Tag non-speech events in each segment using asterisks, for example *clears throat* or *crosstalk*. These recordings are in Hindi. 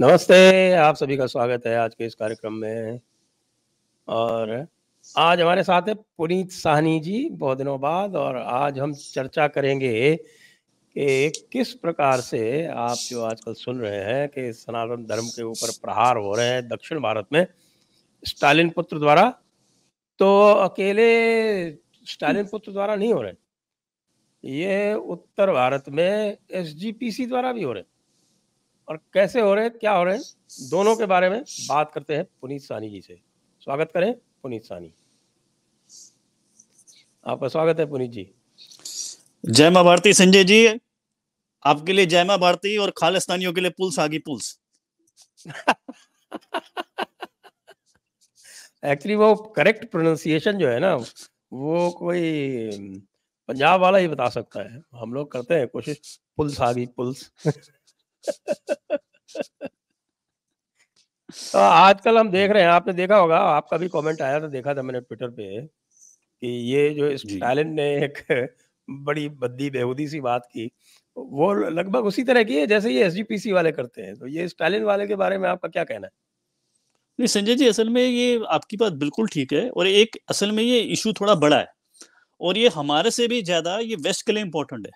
नमस्ते आप सभी का स्वागत है आज के इस कार्यक्रम में और आज हमारे साथ है पुनीत साहनी जी बहुत दिनों बाद और आज हम चर्चा करेंगे कि किस प्रकार से आप जो आजकल सुन रहे हैं कि सनातन धर्म के ऊपर प्रहार हो रहे हैं दक्षिण भारत में स्टालिन पुत्र द्वारा तो अकेले स्टालिन हम्म। पुत्र द्वारा नहीं हो रहे ये उत्तर भारत में एसजीपीसी द्वारा भी हो रहे और कैसे हो रहे क्या हो रहे दोनों के बारे में बात करते हैं पुनीत सानी जी से स्वागत करें पुनीत सानी आपका स्वागत है पुनीत जी जय मां भारती संजय जी आपके लिए जय मां भारती और खालिस्तानियों के लिए पुल्स आगे पुल्स *laughs* एक्चुअली वो करेक्ट प्रोनाउंसिएशन जो है ना वो कोई पंजाब वाला ही बता सकता है हम लोग करते हैं कोशिश पुल्स आ गई पुल्स तो आजकल हम देख रहे हैं आपने देखा होगा आपका भी कमेंट आया था देखा था मैंने ट्विटर पे कि ये जो इस टैलेंट ने एक बड़ी बद्दी बेहूदी सी बात की वो लगभग उसी तरह की है जैसे ये एसजीपीसी वाले करते हैं तो ये स्टालिन वाले के बारे में आपका क्या कहना है नहीं संजय जी असल में ये आपकी बात बिल्कुल ठीक है और एक असल में ये इशू थोड़ा बड़ा है और ये हमारे से भी ज्यादा ये वेस्ट के लिए इम्पोर्टेंट है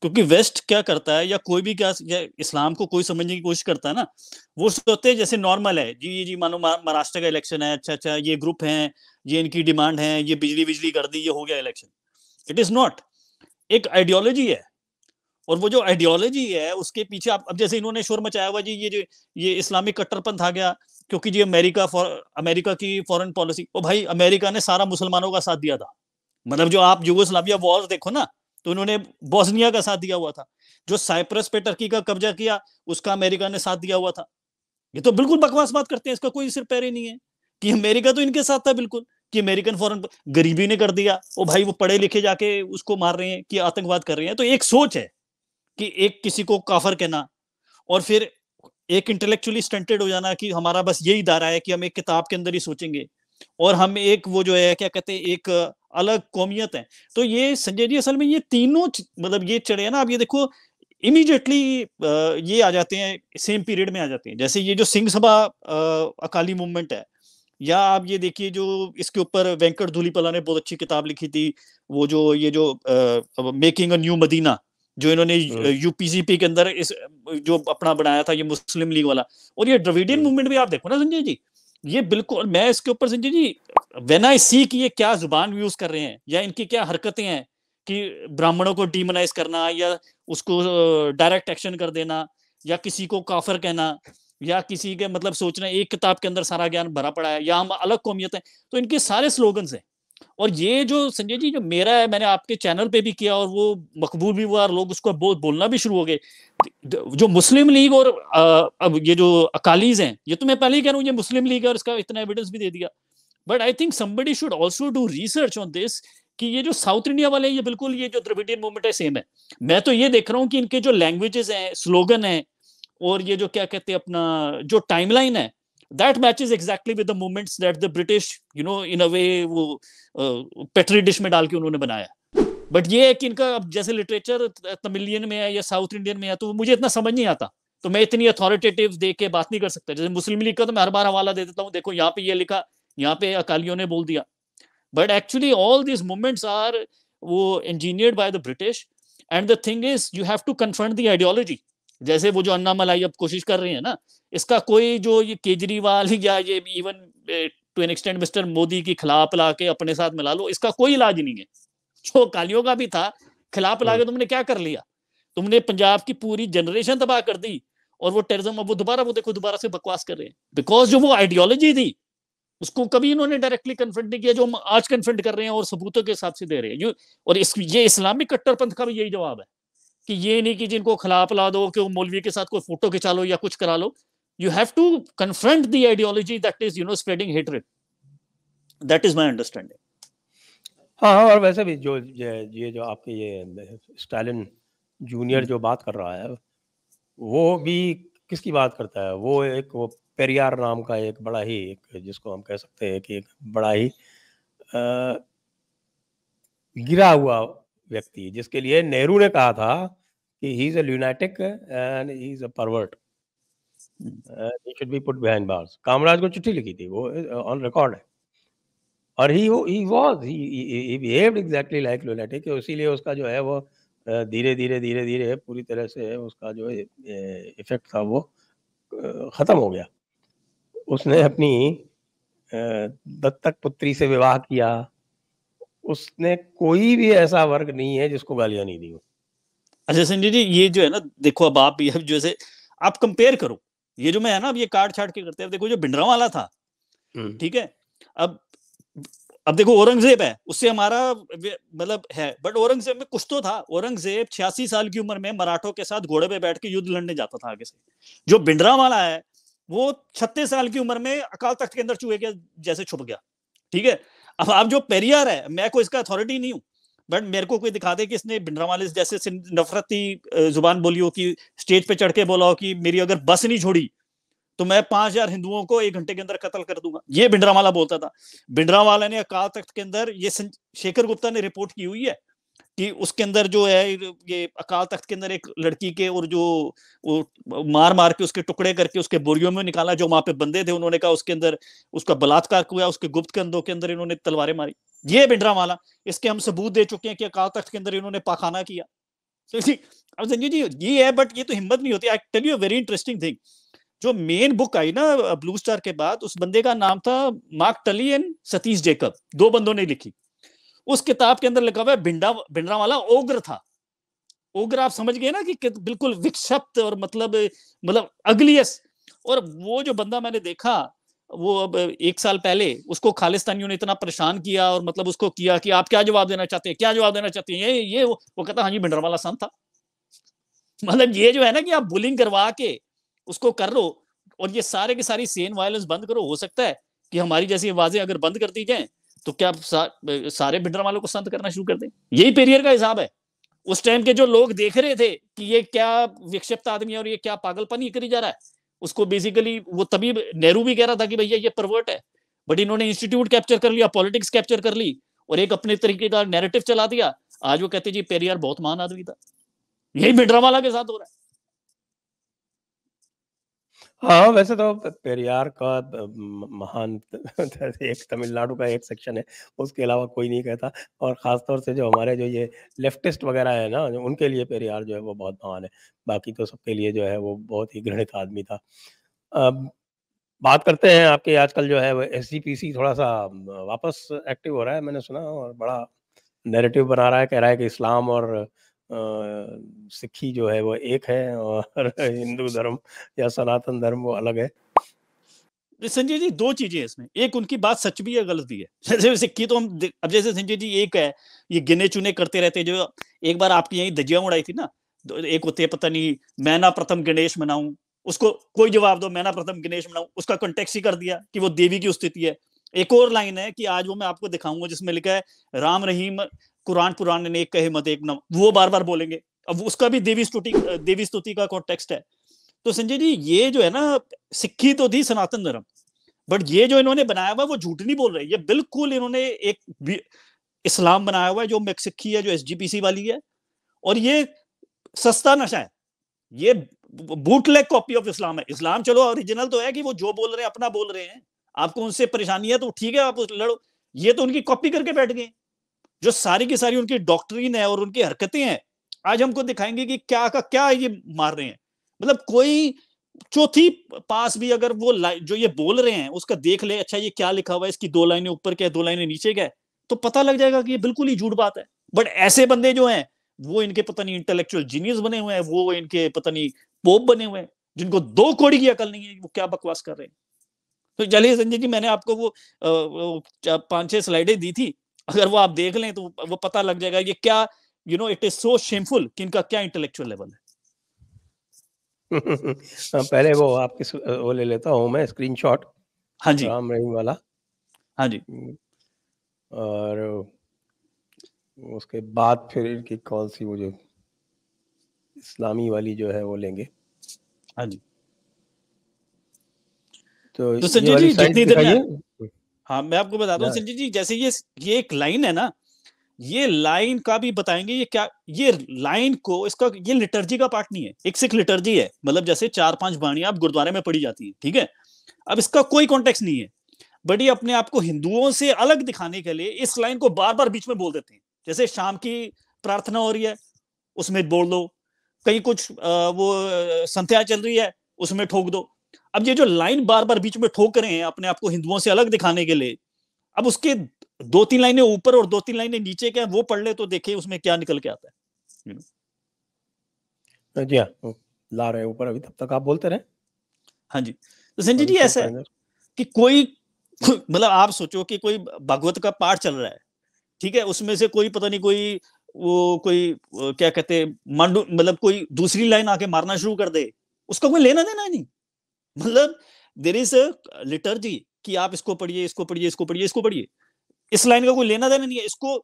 क्योंकि वेस्ट क्या करता है या कोई भी क्या या इस्लाम को कोई समझने की कोशिश करता है ना वो सोचते हैं जैसे नॉर्मल है जी जी मानो महाराष्ट्र का इलेक्शन है अच्छा अच्छा ये ग्रुप है ये इनकी डिमांड है ये बिजली बिजली कर दी ये हो गया इलेक्शन इट इज नॉट एक आइडियोलॉजी है और वो जो आइडियोलॉजी है उसके पीछे आप अब जैसे इन्होंने शोर मचाया हुआ जी ये जो ये इस्लामिक कट्टरपंथ आ गया क्योंकि जी अमेरिका फॉर अमेरिका की फॉरेन पॉलिसी ओ भाई अमेरिका ने सारा मुसलमानों का साथ दिया था मतलब जो आप युगोस्लाविया वॉर्स देखो ना तो उन्होंने बोस्निया का साथ दिया हुआ था जो साइप्रस पे टर्की का कब्जा किया उसका अमेरिका ने साथ दिया हुआ था ये तो बिल्कुल बकवास बात करते हैं इसका कोई सिर पैर ही नहीं है कि अमेरिका तो इनके साथ था बिल्कुल कि अमेरिकन फॉरन गरीबी ने कर दिया ओ भाई वो पढ़े लिखे जाके उसको मार रहे हैं कि आतंकवाद कर रहे हैं तो एक सोच है कि एक किसी को काफर कहना और फिर एक इंटेलेक्चुअली स्टंटेड हो जाना कि हमारा बस यही इदारा है कि हम एक किताब के अंदर ही सोचेंगे और हम एक वो जो है क्या कहते हैं एक अलग कौमियत है तो ये संजय जी असल में ये तीनों मतलब ये चढ़े ना आप ये देखो इमीडिएटली ये आ जाते हैं सेम पीरियड में आ जाते हैं जैसे ये जो सिंह सभा अकाली मूवमेंट है या आप ये देखिए जो इसके ऊपर वेंकट धूलीपला ने बहुत अच्छी किताब लिखी थी वो जो ये जो मेकिंग अ न्यू मदीना जो इन्होंने यूपीसीपी हम्म। के अंदर इस जो अपना बनाया था ये मुस्लिम लीग वाला और ये ड्रविडियन हम्म। मूवमेंट भी आप देखो ना संजय जी ये बिल्कुल मैं इसके ऊपर संजय जी वेन आई सी की ये क्या जुबान यूज कर रहे हैं या इनकी क्या हरकतें हैं कि ब्राह्मणों को डिमोनाइज करना या उसको डायरेक्ट एक्शन कर देना या किसी को काफर कहना या किसी के मतलब सोचना एक किताब के अंदर सारा ज्ञान भरा पड़ा है या हम अलग कौमियत है तो इनके सारे स्लोगन्स हैं और ये जो संजय जी जो मेरा है मैंने आपके चैनल पे भी किया और वो मकबूल भी हुआ और लोग उसको बहुत बोलना भी शुरू हो गए जो मुस्लिम लीग और अब ये जो अकालीज हैं ये तो मैं पहले ही कह रहा हूँ ये मुस्लिम लीग है और इसका इतना एविडेंस भी दे दिया but I think somebody should also do research on this कि ये जो साउथ इंडिया वाले हैं ये बिल्कुल ये जो द्रविडियन मूवमेंट है सेम है मैं तो ये देख रहा हूँ कि इनके जो लैंग्वेजेस हैं स्लोगन है और ये जो क्या कहते हैं अपना जो टाइमलाइन है that matches exactly with the movements that the British, you know, in a way वो पेट्री डिश में डाल के उन्होंने बनाया बट ये है कि इनका अब जैसे लिटरेचर तमिलियन में है या साउथ इंडियन में है तो मुझे इतना समझ नहीं आता तो मैं इतनी अथॉरिटेटिव देख के बात नहीं कर सकता जैसे मुस्लिम लीग का तो मैं हर बार हवाला दे देता हूँ देखो यहाँ पे ये लिखा यहाँ पे अकालियों ने बोल दिया but actually all this movements are वो engineered by the British and the thing is you have to confront the ideology जैसे वो जो अन्ना मलाई अब कोशिश कर रही है ना इसका कोई जो ये केजरीवाल *laughs* या ये even to an extend mister Modi की खिलाफ ला के अपने साथ मिला लो इसका कोई इलाज नहीं है जो कालियों का भी था खिलाफ ला के हम्म। तुमने क्या कर लिया तुमने पंजाब की पूरी जनरेशन तबाह कर दी और वो टेरिज्म अब वो दोबारा वो देखो दोबारा से बकवास कर रहे हैं बिकॉज जो वो आइडियोलॉजी थी उसको कभी इन्होंने डायरेक्टली कन्फ्रंट नहीं किया जो हम आज कन्फ्रंट कर रहे हैं और सबूतों के हिसाब से दे रहे हैं और इस, ये इस्लामिक कट्टरपंथ का भी यही जवाब है कि ये नहीं कि जिनको खिला पिला दो कि वो मौलवी के साथ कोई फोटो खिंचा लो या कुछ करा लो you have to confront the ideology that is you know spreading hatred that is my understanding हाँ हाँ और वैसे भी जो ये जो, जो आपके ये स्टालिन जूनियर जो बात कर रहा है वो भी किसकी बात करता है वो एक वो पेरियार नाम का एक बड़ा ही एक जिसको हम कह सकते हैं कि एक बड़ा ही आ, गिरा हुआ व्यक्ति जिसके लिए नेहरू ने कहा था कि he is a lunatic and he is a pervert he should be put behind bars Kamaraj को चिट्ठी लिखी थी वो ऑन uh, रिकॉर्ड है और he he was he behaved exactly like lunatic इसीलिए उसका जो है वो uh, धीरे धीरे धीरे धीरे पूरी तरह से उसका जो इफेक्ट uh, था वो ख़त्म हो गया उसने अपनी दत्तक पुत्री से विवाह किया उसने कोई भी ऐसा वर्ग नहीं है जिसको गालियां नहीं दी हो अच्छा संजय जी ये जो है ना देखो अब आप ये जैसे आप कंपेयर करो ये जो मैं है ना अब ये काट छाट के करते हैं देखो जो भिंडरा वाला था हम्म। ठीक है अब अब देखो औरंगजेब है उससे हमारा मतलब है बट औरंगजेब में कुछ तो था औरंगजेब छियासी साल की उम्र में मराठों के साथ घोड़े पे बैठ के युद्ध लड़ने जाता था आगे से जो भिंडरा वाला है वो छत्तीस साल की उम्र में अकाल तख्त के अंदर चूहे के जैसे छुप गया ठीक है अब आप जो पेरियार है मैं कोई इसका अथॉरिटी नहीं हूँ बट मेरे को कोई दिखा दे कि इसने भिंडरावाले जैसे नफरती जुबान बोली हो कि स्टेज पे चढ़ के बोला हो कि मेरी अगर बस नहीं छोड़ी तो मैं पांच हजार हिंदुओं को एक घंटे के अंदर कत्ल कर दूंगा ये भिंडरावाला बोलता था भिंडरावाला ने अकाल तख्त के अंदर ये शेखर गुप्ता ने रिपोर्ट की हुई है कि उसके अंदर जो है ये अकाल तख्त के अंदर एक लड़की के और जो मार मार के उसके टुकड़े करके उसके बोरियों में निकाला जो वहां पे बंदे थे उन्होंने कहा उसके अंदर उसका बलात्कार हुआ उसके गुप्त कंधों के अंदर इन्होंने तलवारें मारी ये बिंड्रा वाला इसके हम सबूत दे चुके हैं कि अकाल तख्त के अंदर इन्होंने पाखाना किया तो अब संजय जी ये है बट ये तो हिम्मत नहीं होती I tell you very interesting thing जो मेन बुक आई ना ब्लू स्टार के बाद उस बंदे का नाम था मार्क टली एंड सतीश जेकब दो बंदों ने लिखी उस किताब के अंदर लिखा हुआ है भिंडा भिंडरा वाला ओग्र था ओग्र आप समझ गए ना कि बिल्कुल विक्षिप्त और मतलब मतलब अगलियस और वो जो बंदा मैंने देखा वो अब एक साल पहले उसको खालिस्तानियों ने इतना परेशान किया और मतलब उसको किया कि आप क्या जवाब देना चाहते हैं क्या जवाब देना चाहते हैं ये ये वो, वो कहता हाँ जी वाला सन था मतलब ये जो है ना कि आप बुलिंग करवा के उसको कर लो और ये सारे के सारी सेन वायलेंस बंद करो हो सकता है कि हमारी जैसी आवाजें अगर बंद कर दी जाए तो क्या सा, सारे भिंडर वालों को संत करना शुरू कर दें यही पेरियर का हिसाब है उस टाइम के जो लोग देख रहे थे कि ये क्या विक्षिप्त आदमी है और ये क्या पागलपन ही करी जा रहा है उसको बेसिकली वो तभी नेहरू भी कह रहा था कि भैया ये परवर्ट है बट इन्होंने इंस्टीट्यूट कैप्चर कर लिया पॉलिटिक्स कैप्चर कर ली और एक अपने तरीके का नैरेटिव चला दिया आज वो कहते जी पेरियार बहुत महान आदमी था यही वाला के साथ हो रहा है हाँ वैसे तो पेरियार का महान *laughs* एक तमिलनाडु का एक सेक्शन है उसके अलावा कोई नहीं कहता और खासतौर से जो हमारे जो ये लेफ्टिस्ट वगैरह है ना उनके लिए पेरियार जो है वो बहुत महान है बाकी तो सबके लिए जो है वो बहुत ही घृणित आदमी था अब बात करते हैं आपके आजकल जो है वो सी थोड़ा सा वापस एक्टिव हो रहा है मैंने सुना और बड़ा नेरेटिव बना रहा है कह रहा है कि इस्लाम और सिक्खी जो है वो एक है और *laughs* हिंदू धर्म या सनातन धर्म वो अलग है संजय जी दो चीजें इसमें एक उनकी बात सच भी है गलत भी है *laughs* जैसे सिक्की तो हम अब जैसे संजय जी एक है ये गिने चुने करते रहते हैं जो एक बार आपकी यही धजिया उड़ाई थी ना तो एक होते पता नहीं मैं ना प्रथम गणेश मनाऊ उसको कोई जवाब दो मैं ना प्रथम गणेश मनाऊ उसका कॉन्टेक्स ही कर दिया कि वो देवी की स्थिति है एक और लाइन है कि आज वो मैं आपको दिखाऊंगा जिसमें लिखा है राम रहीम कुरान कुरान ने एक कहे मत एक नम वो बार बार बोलेंगे अब उसका भी देवी स्तुति देवी स्तुति का कॉन्टेक्स्ट है तो संजय जी ये जो है ना सिक्खी तो थी सनातन धर्म बट ये जो इन्होंने बनाया हुआ वो झूठ नहीं बोल रहे ये बिल्कुल इन्होंने एक इस्लाम बनाया हुआ है जो सिक्खी है जो एसजीपीसी वाली है और ये सस्ता नशा है ये बूटलेग कॉपी ऑफ इस्लाम है इस्लाम चलो ओरिजिनल तो है कि वो जो बोल रहे हैं अपना बोल रहे हैं आपको उनसे परेशानी है तो ठीक है आप लड़ो ये तो उनकी कॉपी करके बैठ गए जो सारी की सारी उनकी डॉक्ट्रीन है और उनकी हरकतें हैं आज हमको दिखाएंगे कि क्या का क्या ये मार रहे हैं मतलब कोई चौथी पास भी अगर वो जो ये बोल रहे हैं उसका देख ले अच्छा ये क्या लिखा हुआ है इसकी दो लाइनें ऊपर क्या दो लाइनें नीचे क्या तो पता लग जाएगा कि ये बिल्कुल ही झूठ बात है बट ऐसे बंदे जो हैं वो इनके पता नहीं इंटेलेक्चुअल जीनियस बने हुए हैं वो इनके पता नहीं पोप बने हुए हैं जिनको दो कोड़ी की अकल नहीं है वो क्या बकवास कर रहे हैं तो चलिए संजय जी मैंने आपको वो, वो पांच छह स्लाइडें दी थी अगर वो आप देख लें तो वो पता लग जाएगा ये क्या you know it is so shameful कि इनका क्या इंटेलेक्चुअल लेवल है *laughs* हाँ, पहले वो आपके वो ले लेता हूँ मैं स्क्रीनशॉट हाँ जी राम रहीम वाला हाँ जी हम्म, और उसके बाद फिर इनकी कौन सी मुझे इस्लामी वाली जो है वो लेंगे हाँ जी तो, तो संजय जी जितनी देर में हाँ मैं आपको बताता हूँ संजय जी जैसे ये ये एक लाइन है ना ये लाइन का भी बताएंगे ये क्या ये लाइन को इसका ये लिटर्जी का पार्ट नहीं है एक सिख लिटर्जी है मतलब जैसे चार पांच बाणी आप गुरुद्वारे में पढ़ी जाती है ठीक है अब इसका कोई कॉन्टेक्स्ट नहीं है बट ये अपने आप को हिंदुओं से अलग दिखाने के लिए इस लाइन को बार बार बीच में बोल देते हैं जैसे शाम की प्रार्थना हो रही है उसमें बोल दो कहीं कुछ वो संध्या चल रही है उसमें ठोक दो अब ये जो लाइन बार बार बीच में ठोक रहे हैं अपने आप को हिंदुओं से अलग दिखाने के लिए अब उसके दो तीन लाइनें ऊपर और दो तीन लाइनें नीचे क्या वो पढ़ ले तो देखे उसमें क्या निकल के आता है तो जी हाँ ला रहे ऊपर अभी तब तक आप बोलते रहे हाँ जी तो संजय जी ऐसा है कि कोई *laughs* मतलब आप सोचो कि कोई भगवत का पाठ चल रहा है ठीक है उसमें से कोई पता नहीं कोई वो कोई क्या कहते मंड मतलब कोई दूसरी लाइन आके मारना शुरू कर दे उसका कोई लेना देना नहीं मतलब देर इज लिटर्जी कि आप इसको पढ़िए इसको पढ़िए इसको पढ़िए इसको पढ़िए इस लाइन का कोई लेना देना नहीं है इसको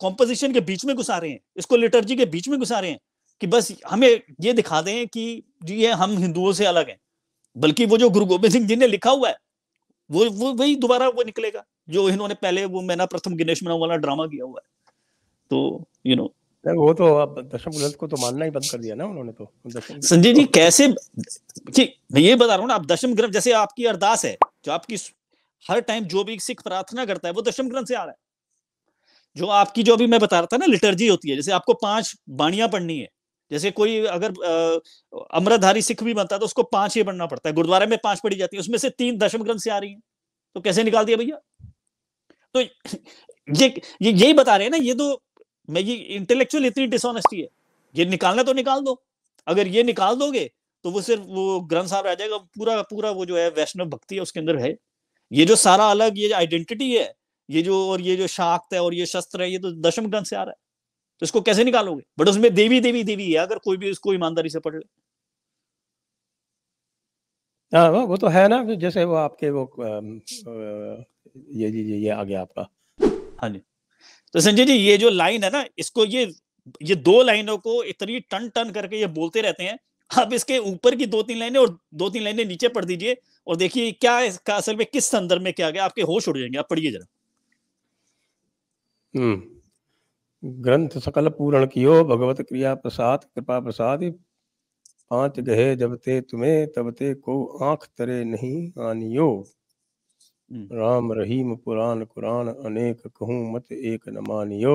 कॉम्पोजिशन के बीच में घुसा रहे हैं इसको लिटर्जी के बीच में घुसा रहे हैं कि बस हमें ये दिखा दें कि जी ये हम हिंदुओं से अलग हैं बल्कि वो जो गुरु गोबिंद सिंह जी ने लिखा हुआ है वो वो वही दोबारा वो निकलेगा जो इन्होंने पहले वो मैना प्रथम गणेश मना वाला ड्रामा किया हुआ है तो यू you नो know, वो तो अब दशम उलट को तो मानना ही बंद कर दिया ना उन्होंने तो संजय जी कैसे जी मैं ये बता रहा हूँ ना आप दशम ग्रंथ जैसे आपकी अरदास है जो आपकी हर टाइम जो भी सिख प्रार्थना करता है वो दशम ग्रंथ से आ रहा है जो आपकी जो अभी मैं बता रहा था ना लिटर्जी होती है जैसे आपको पांच बाणियां पढ़नी है जैसे कोई अगर अमृतधारी सिख भी बनता है तो उसको पांच ही पढ़ना पड़ता है गुरुद्वारे में पांच पढ़ी जाती है उसमें से तीन दशम ग्रंथ से आ रही है तो कैसे निकाल दिया भैया तो ये ये यही बता रहे हैं ना ये तो मैं ये इंटेलेक्चुअल इतनी डिसऑनेस्टी है ये निकालना तो निकाल दो अगर ये निकाल दोगे तो वो सिर्फ वो ग्रंथ साहब रह जाएगा पूरा पूरा वो जो है वैष्णव भक्ति है उसके अंदर है ये जो सारा अलग ये आइडेंटिटी है ये जो और ये जो शाक्त है और ये शस्त्र है ये तो दशम ग्रंथ से आ रहा है तो इसको कैसे निकालोगे बट उसमें देवी देवी देवी है अगर कोई भी इसको ईमानदारी से पढ़ ले हाँ वो तो है ना जैसे वो आपके वो ये ये ये आ गया आपका हाँ जी तो संजय जी ये जो लाइन है ना इसको ये ये दो लाइनों को इतनी टन टन करके ये बोलते रहते हैं आप इसके ऊपर की दो तीन लाइनें और दो तीन लाइनें नीचे पढ़ दीजिए और देखिए क्या इसका असल में किस संदर्भ में क्या गया आपके होश उड़ जाएंगे आप पढ़िए जरा हम्म। ग्रंथ सकल पूर्ण कियो भगवत क्रिया प्रसाद कृपा प्रसाद पांच गहे जबते तुम्हें तबते को आंख तरे नहीं आनियो हम्म। राम रहीम पुराण कुरान अनेक कहूँ मत एक न मानियो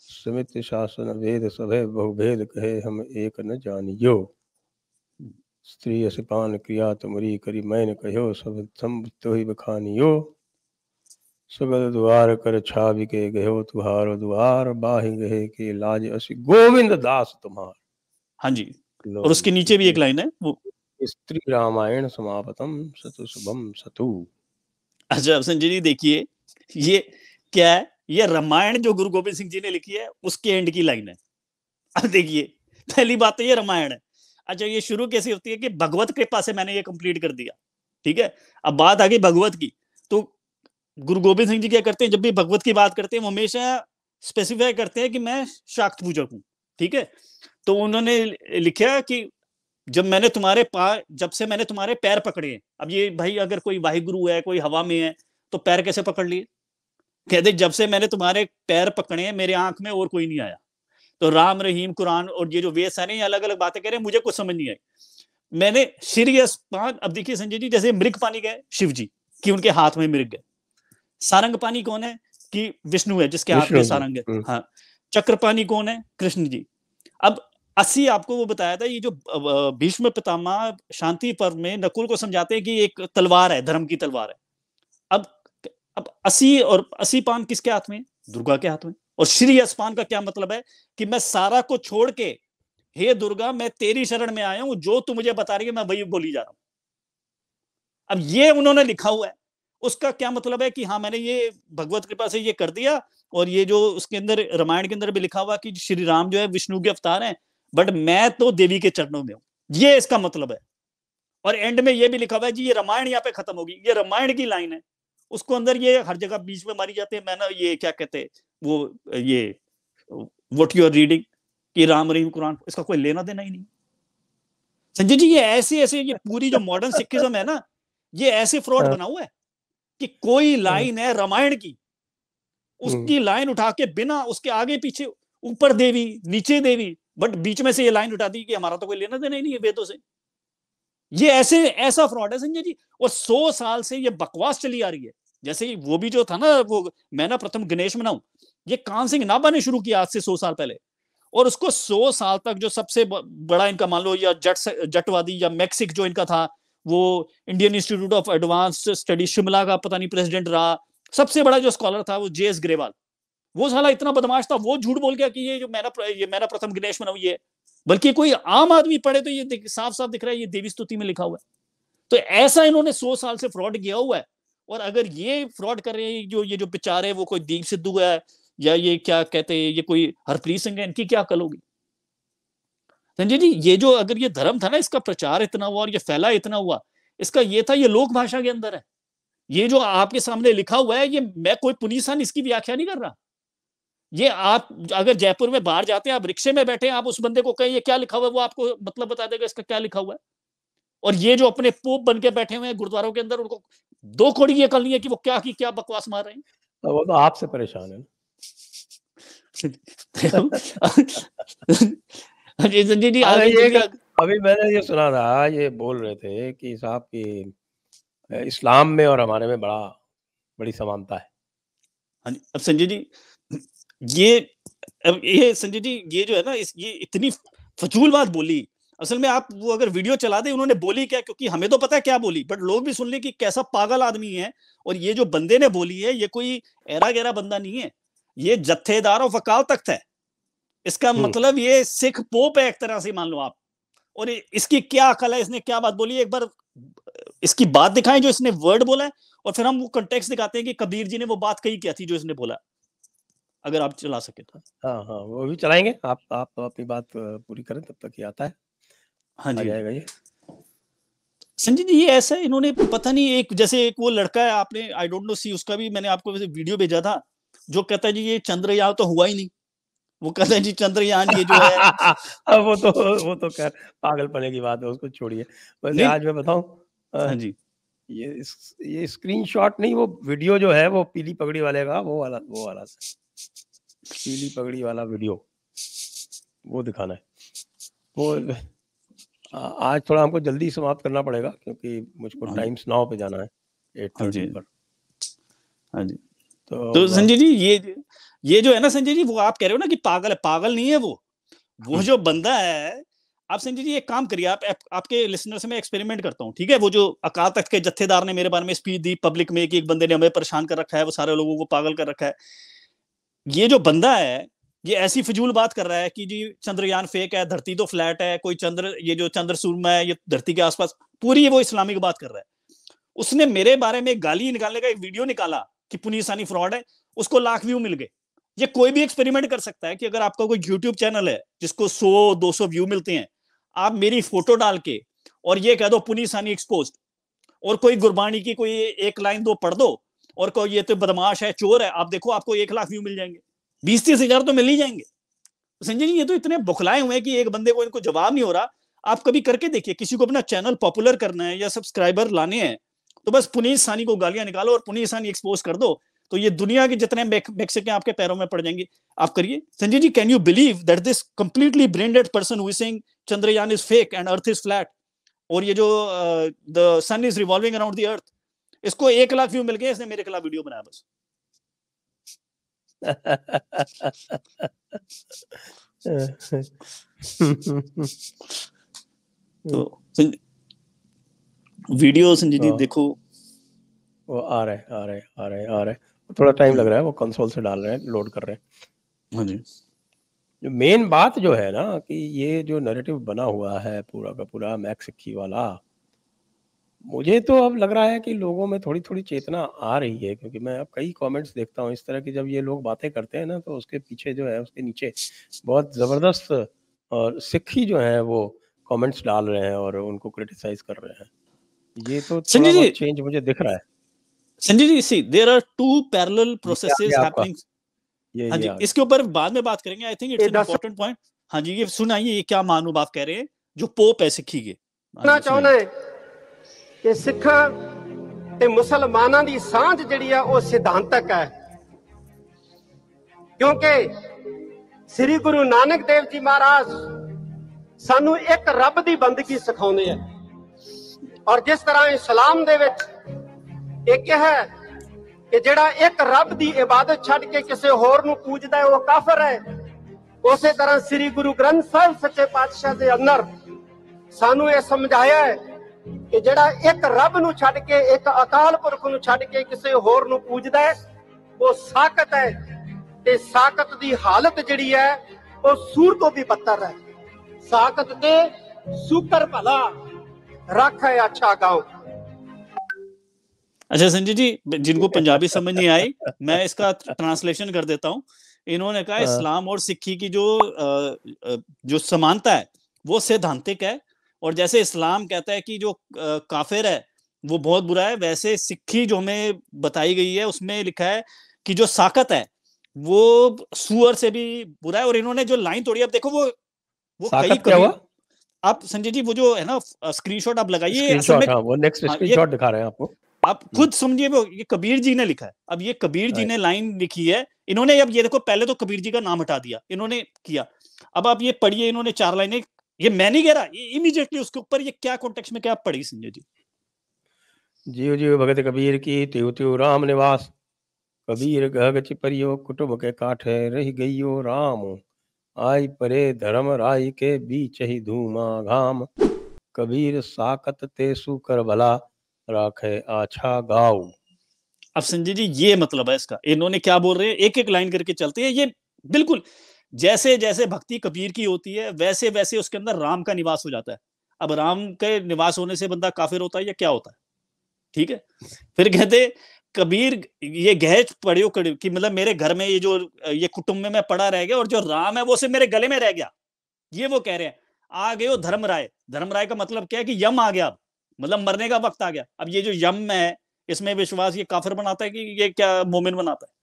समित शासन वेद सभे बहुभेद कहे हम एक न जानियो हम्म। स्त्री असिपान क्रिया तुमरी करी मैन कहो सब थम तो ही बखानियो सगल द्वार कर छावि के गयो तुहार द्वार बाहि गहे के लाज असि गोविंद दास तुम्हार हाँ जी और उसके नीचे भी एक लाइन है वो स्त्री रामायण समापतम सतु शुभम सतु अच्छा संजय जी देखिए ये क्या है ये रामायण जो गुरु गोविंद सिंह जी ने लिखी है उसके एंड की लाइन है अब देखिए पहली बात तो ये रामायण है अच्छा ये शुरू कैसे होती है कि भगवत कृपा से मैंने ये कंप्लीट कर दिया ठीक है अब बात आ गई भगवत की तो गुरु गोविंद सिंह जी क्या करते हैं जब भी भगवत की बात करते हैं वो हमेशा स्पेसिफाई करते हैं कि मैं शाक्त पूजक हूँ ठीक है तो उन्होंने लिखा कि जब मैंने तुम्हारे पार जब से मैंने तुम्हारे पैर पकड़े अब ये भाई अगर कोई वाहिगुरु है कोई हवा में है तो पैर कैसे पकड़ लिए कह दे जब से मैंने तुम्हारे पैर पकड़े मेरे आंख में और कोई नहीं आया तो राम रहीम कुरान और ये जो वेद सारे अलग अलग बातें कह रहे हैं मुझे कुछ समझ नहीं आई मैंने सीरियस पान अब देखिए संजय जी जैसे मृग पानी गए शिव जी कि उनके हाथ में मृग गए सारंग पानी कौन है कि विष्णु है जिसके हाथ में सारंग है हम्म। हाँ चक्र पानी कौन है कृष्ण जी अब अस्सी आपको वो बताया था ये जो भीष्म पितामा शांति पर्व में नकुल को समझाते हैं कि एक तलवार है धर्म की तलवार है अब अब अस्सी और अस्सी पान किसके हाथ में दुर्गा के हाथ में और श्री अस्पान का क्या मतलब है कि मैं सारा को छोड़ के हे दुर्गा मैं तेरी शरण में आया हूं जो तू मुझे बता रही है मैं वही बोली जा रहा हूं अब ये उन्होंने लिखा हुआ है उसका क्या मतलब है कि हाँ मैंने ये भगवत कृपा से ये कर दिया और ये जो उसके अंदर रामायण के अंदर भी लिखा हुआ कि श्री राम जो है विष्णु के अवतार हैं बट मैं तो देवी के चरणों में हूं ये इसका मतलब है और एंड में ये भी लिखा हुआ है जी ये रामायण यहाँ पे खत्म होगी ये रामायण की लाइन है उसको अंदर ये हर जगह बीच में मारी जाती है ना ये क्या कहते हैं वो ये वट यूर रीडिंग कि राम रहीम कुरान इसका कोई लेना देना ही नहीं संजय जी ये ऐसे ऐसे ये पूरी जो मॉडर्न सिक्किज्म है ना ये ऐसे फ्रॉड हाँ। बना हुआ है कि कोई लाइन हाँ। है रामायण की उसकी लाइन हम्म। उठा के बिना उसके आगे पीछे ऊपर देवी नीचे देवी बट बीच में से ये लाइन उठा दी कि हमारा तो कोई लेना देना ही नहीं है वेदों से ये ऐसे ऐसा फ्रॉड है संजय जी और सौ साल से ये बकवास चली आ रही है जैसे वो भी जो था ना वो मैं ना प्रथम गणेश मनाऊ ये कान सिंह नाबा ने शुरू किया आज से सौ साल पहले और उसको सौ साल तक जो सबसे बड़ा इनका मान लो या जट जटवादी या मैक्सिक जो इनका था वो Indian Institute of Advance Study Shimla का पता नहीं प्रेसिडेंट रहा सबसे बड़ा जो स्कॉलर था वो जे एस ग्रेवाल वो साला इतना बदमाश था वो झूठ बोल गया कि ये जो मेरा ये मेरा प्रथम गणेश मनो ये बल्कि कोई आम आदमी पढ़े तो ये साफ साफ दिख रहा है ये देवी स्तुति में लिखा हुआ है तो ऐसा इन्होंने सौ साल से फ्रॉड किया हुआ है और अगर ये फ्रॉड कर रहे हैं जो ये जो बेचारे है वो कोई दीप सिद्धू है या ये क्या कहते हैं ये कोई हरप्रीत सिंह है इनकी क्या कल होगी संजय जी ये जो अगर ये धर्म था ना इसका प्रचार इतना हुआ और ये फैला इतना हुआ इसका ये था ये लोक भाषा के अंदर है ये जो आपके सामने लिखा हुआ है ये मैं कोई पुलिस इसकी व्याख्या नहीं कर रहा ये आप अगर जयपुर में बाहर जाते हैं आप रिक्शे में बैठे हैं आप उस बंदे को कहें ये क्या लिखा हुआ है वो आपको मतलब बता देगा इसका क्या लिखा हुआ है और ये जो अपने पोप बन के बैठे हुए हैं गुरुद्वारों के अंदर उनको दो कौड़ी ये करनी है कि वो क्या की क्या बकवास मार रहे हैं हाँ, वो तो आपसे परेशान है *laughs* *laughs* जी जी जी अभी मैंने ये सुना था ये बोल रहे थे कि साहब की इस्लाम में और हमारे में बड़ा बड़ी समानता है हाँ अब संजय जी ये अब ये संजय जी ये जो है ना इस ये इतनी फजूल बात बोली असल में आप वो अगर वीडियो चला दे उन्होंने बोली क्या क्योंकि हमें तो पता है क्या बोली बट लोग भी सुन ले कि कैसा पागल आदमी है और ये जो बंदे ने बोली है ये कोई एरा गहरा बंदा नहीं है ये जत्थेदार और वकाल तख्त है इसका हम्म। मतलब ये सिख पोप है एक तरह से मान लो आप और इसकी क्या अकल है इसने क्या बात बोली एक बार इसकी बात दिखाएं जो इसने वर्ड बोला है और फिर हम वो कंटेक्स दिखाते हैं कि कबीर जी ने वो बात कही क्या थी जो इसने बोला अगर आप चला सके तो हाँ हाँ वो भी चलाएंगे आप आप अपनी बात पूरी करें तब तक ये आता है हाँ, हाँ जी आएगा ये संजय जी ये ऐसा इन्होंने पता नहीं एक जैसे एक वो लड़का है आपने आई डोंट नो सी उसका भी मैंने आपको वैसे वीडियो भेजा था जो कहता है जी ये चंद्रयान तो हुआ ही नहीं वो कहता है जी चंद्रयान ये जो है *laughs* वो तो वो तो पागल पड़े की बात है उसको छोड़िए आज मैं बताऊं हाँ जी ये ये स्क्रीनशॉट नहीं वो वीडियो जो है वो पीली पगड़ी वाले का वो वाला वो वाला पीली पगड़ी वाला वीडियो वो दिखाना है वो आज थोड़ा हमको जल्दी समाप्त करना पड़ेगा क्योंकि मुझको टाइम्स नाव पे जाना है एट थर्टी हाँ पर हाँ जी तो, तो संजय जी ये ये जो है ना संजय जी वो आप कह रहे हो ना कि पागल है पागल नहीं है वो वो हाँ। जो बंदा है आप संजय जी एक काम करिए आप आपके लिसनर से मैं एक्सपेरिमेंट करता हूँ ठीक है वो जो अकाल तख्त के जत्थेदार ने मेरे बारे में स्पीच दी पब्लिक में कि एक बंदे ने हमें परेशान कर रखा है वो सारे लोगों को पागल कर रखा है ये जो बंदा है ये ऐसी फजूल बात कर रहा है कि जी चंद्रयान फेक है धरती तो फ्लैट है कोई चंद्र ये जो चंद्र सूर्य है ये धरती के आसपास पूरी वो इस्लामिक बात कर रहा है उसने मेरे बारे में गाली निकालने का एक वीडियो निकाला कि पुनीसानी फ्रॉड है उसको लाख व्यू मिल गए ये कोई भी एक्सपेरिमेंट कर सकता है कि अगर आपका कोई यूट्यूब चैनल है जिसको दो 200 व्यू मिलते हैं आप मेरी फोटो डाल के और ये कह दो पुनीसानी एक्सपोज और कोई गुरबाणी की कोई एक लाइन दो पढ़ दो और कहो ये तो बदमाश है चोर है आप देखो आपको एक लाख व्यू मिल जाएंगे बीस तीस हजार तो मिल ही जाएंगे संजय जी ये तो इतने बुखलाए हुए हैं कि एक बंदे को इनको जवाब नहीं हो रहा आप कभी करके देखिए किसी को अपना चैनल पॉपुलर करना है या सब्सक्राइबर लाने हैं तो बस पुनीत सानी को गालियां निकालो और पुनीत सानी एक्सपोज कर दो तो ये दुनिया के जितने मैक्सिकन आपके पैरों में पड़ जाएंगे आप करिए Sanjay ji can you believe that this completely branded person who सिंह Chandrayaan is fake and earth is flat और ये जो the sun is revolving around the earth इसको एक लाख व्यू मिल गए इसने मेरे खिलाफ वीडियो बनाया बस तो वीडियो संजय जी हाँ। देखो वो आ रहे आ रहे आ रहे आ रहे थोड़ा टाइम लग रहा है वो कंसोल से डाल रहे हैं लोड कर रहे हैं हाँ जी जो मेन बात जो है ना कि ये जो नैरेटिव बना हुआ है पूरा का पूरा मैक्सिकी वाला मुझे तो अब लग रहा है कि लोगों में थोड़ी थोड़ी चेतना आ रही है क्योंकि मैं अब कई कमेंट्स देखता हूँ इस तरह की जब ये लोग बातें करते हैं ना तो उसके पीछे जो है उसके नीचे बहुत ज़बरदस्त और सिखी जो है वो कमेंट्स डाल रहे हैं और उनको क्रिटिसाइज कर रहे हैं ये तो संजय जी चेंज मुझे दिख रहा है Sanjay ji see there are two parallel process इसके ऊपर बाद में बात करेंगे I think it's an important point हाँ जी ये सुनाइए ये क्या मानूब बात कह रहे हैं जो पोप है सिखी के ना चाहना है ਕਿ ਸਿੱਖਾਂ ਤੇ ਮੁਸਲਮਾਨਾਂ ਦੀ ਸਾਂਝ ਜਿਹੜੀ ਆ ਉਹ ਸਿਧਾਂਤਕ ਹੈ ਕਿਉਂਕਿ ਸ੍ਰੀ ਗੁਰੂ ਨਾਨਕ ਦੇਵ ਜੀ ਮਹਾਰਾਜ ਸਾਨੂੰ ਇੱਕ ਰੱਬ ਦੀ ਬੰਦਗੀ ਸਿਖਾਉਂਦੇ ਆ ਔਰ ਜਿਸ ਤਰ੍ਹਾਂ ਇਸਲਾਮ ਦੇ ਵਿੱਚ ਇੱਕ ਹੈ ਕਿ ਜਿਹੜਾ ਇੱਕ ਰੱਬ ਦੀ ਇਬਾਦਤ ਛੱਡ ਕੇ ਕਿਸੇ ਹੋਰ ਨੂੰ ਪੂਜਦਾ ਹੈ ਉਹ ਕਾਫਰ ਹੈ ਉਸੇ ਤਰ੍ਹਾਂ ਸ੍ਰੀ ਗੁਰੂ ਗ੍ਰੰਥ ਸਾਹਿਬ ਸੱਚੇ ਪਾਤਸ਼ਾਹ ਦੇ ਅੰਦਰ ਸਾਨੂੰ ਇਹ ਸਮਝਾਇਆ ਹੈ ਕਿ ਜਿਹੜਾ ਇੱਕ ਰੱਬ ਨੂੰ ਛੱਡ ਕੇ ਇੱਕ ਅਕਾਲ ਪੁਰਖ ਨੂੰ ਛੱਡ ਕੇ ਕਿਸੇ ਹੋਰ ਨੂੰ ਪੂਜਦਾ ਹੈ ਉਹ ਸਾਖਤ ਹੈ ਤੇ ਸਾਖਤ ਦੀ ਹਾਲਤ ਜਿਹੜੀ ਹੈ ਉਹ ਸੂਰ ਤੋਂ ਵੀ ਬੱਤਰ ਹੈ ਸਾਖਤ ਤੇ ਸੁਕਰ ਭਲਾ ਰੱਖ ਹੈ ਅੱਛਾ ਗਾਉ ਜੀ संजय ਕੋ ਪੰਜਾਬੀ ਸਮਝ ਨਹੀਂ ਆਈ ਮੈਂ ਇਸ ਦਾ ਟ੍ਰਾਂਸਲੇਸ਼ਨ ਕਰ ਦਿੰਦਾ ਹਾਂ इन्होंने कहा इस्लाम और सिक्खी की जो जो समानता है वो सैद्धांतिक है और जैसे इस्लाम कहता है कि जो काफिर है वो बहुत बुरा है वैसे सिक्खी जो हमें बताई गई है उसमें लिखा है कि जो साकत है वो सुअर से भी बुरा है और इन्होंने जो लाइन तोड़ी अब देखो वो वो कई हुआ आप संजय जी वो जो है ना स्क्रीनशॉट आप लगाइए नेक्स्ट हाँ, हाँ, दिखा रहे हैं आपको आप हम्म। खुद समझिए वो ये कबीर जी ने लिखा है अब ये कबीर जी ने लाइन लिखी है इन्होंने अब ये देखो पहले तो कबीर जी का नाम हटा दिया इन्होंने किया अब आप ये पढ़िए इन्होंने चार लाइनें ये मैं नहीं कह रहा इमीडिएटली उसके ऊपर ये क्या कॉन्टेक्स्ट में क्या पढ़ी संजय जी जीव जीव भगत कबीर की त्यो त्यो राम निवास कबीर गह चिपरियो कुटुब के काठे रह गईयो राम आई परे धर्म राय के बीच ही धूमा घाम कबीर साकत ते सुकर भला राखे आछा गाओ अब संजय जी ये मतलब है इसका इन्होंने क्या बोल रहे हैं एक एक लाइन करके चलते हैं ये बिल्कुल जैसे जैसे भक्ति कबीर की होती है वैसे वैसे उसके अंदर राम का निवास हो जाता है अब राम के निवास होने से बंदा काफिर होता है या क्या होता है ठीक है फिर कहते कबीर ये गहज पड़ियो कि मतलब मेरे घर में ये जो ये कुटुंब में मैं पड़ा रह गया और जो राम है वो सिर्फ मेरे गले में रह गया ये वो कह रहे हैं आ गए हो धर्म राय धर्म राय का मतलब क्या है कि यम आ गया अब मतलब मरने का वक्त आ गया अब ये जो यम है इसमें विश्वास ये काफिर बनाता है कि ये क्या मोमिन बनाता है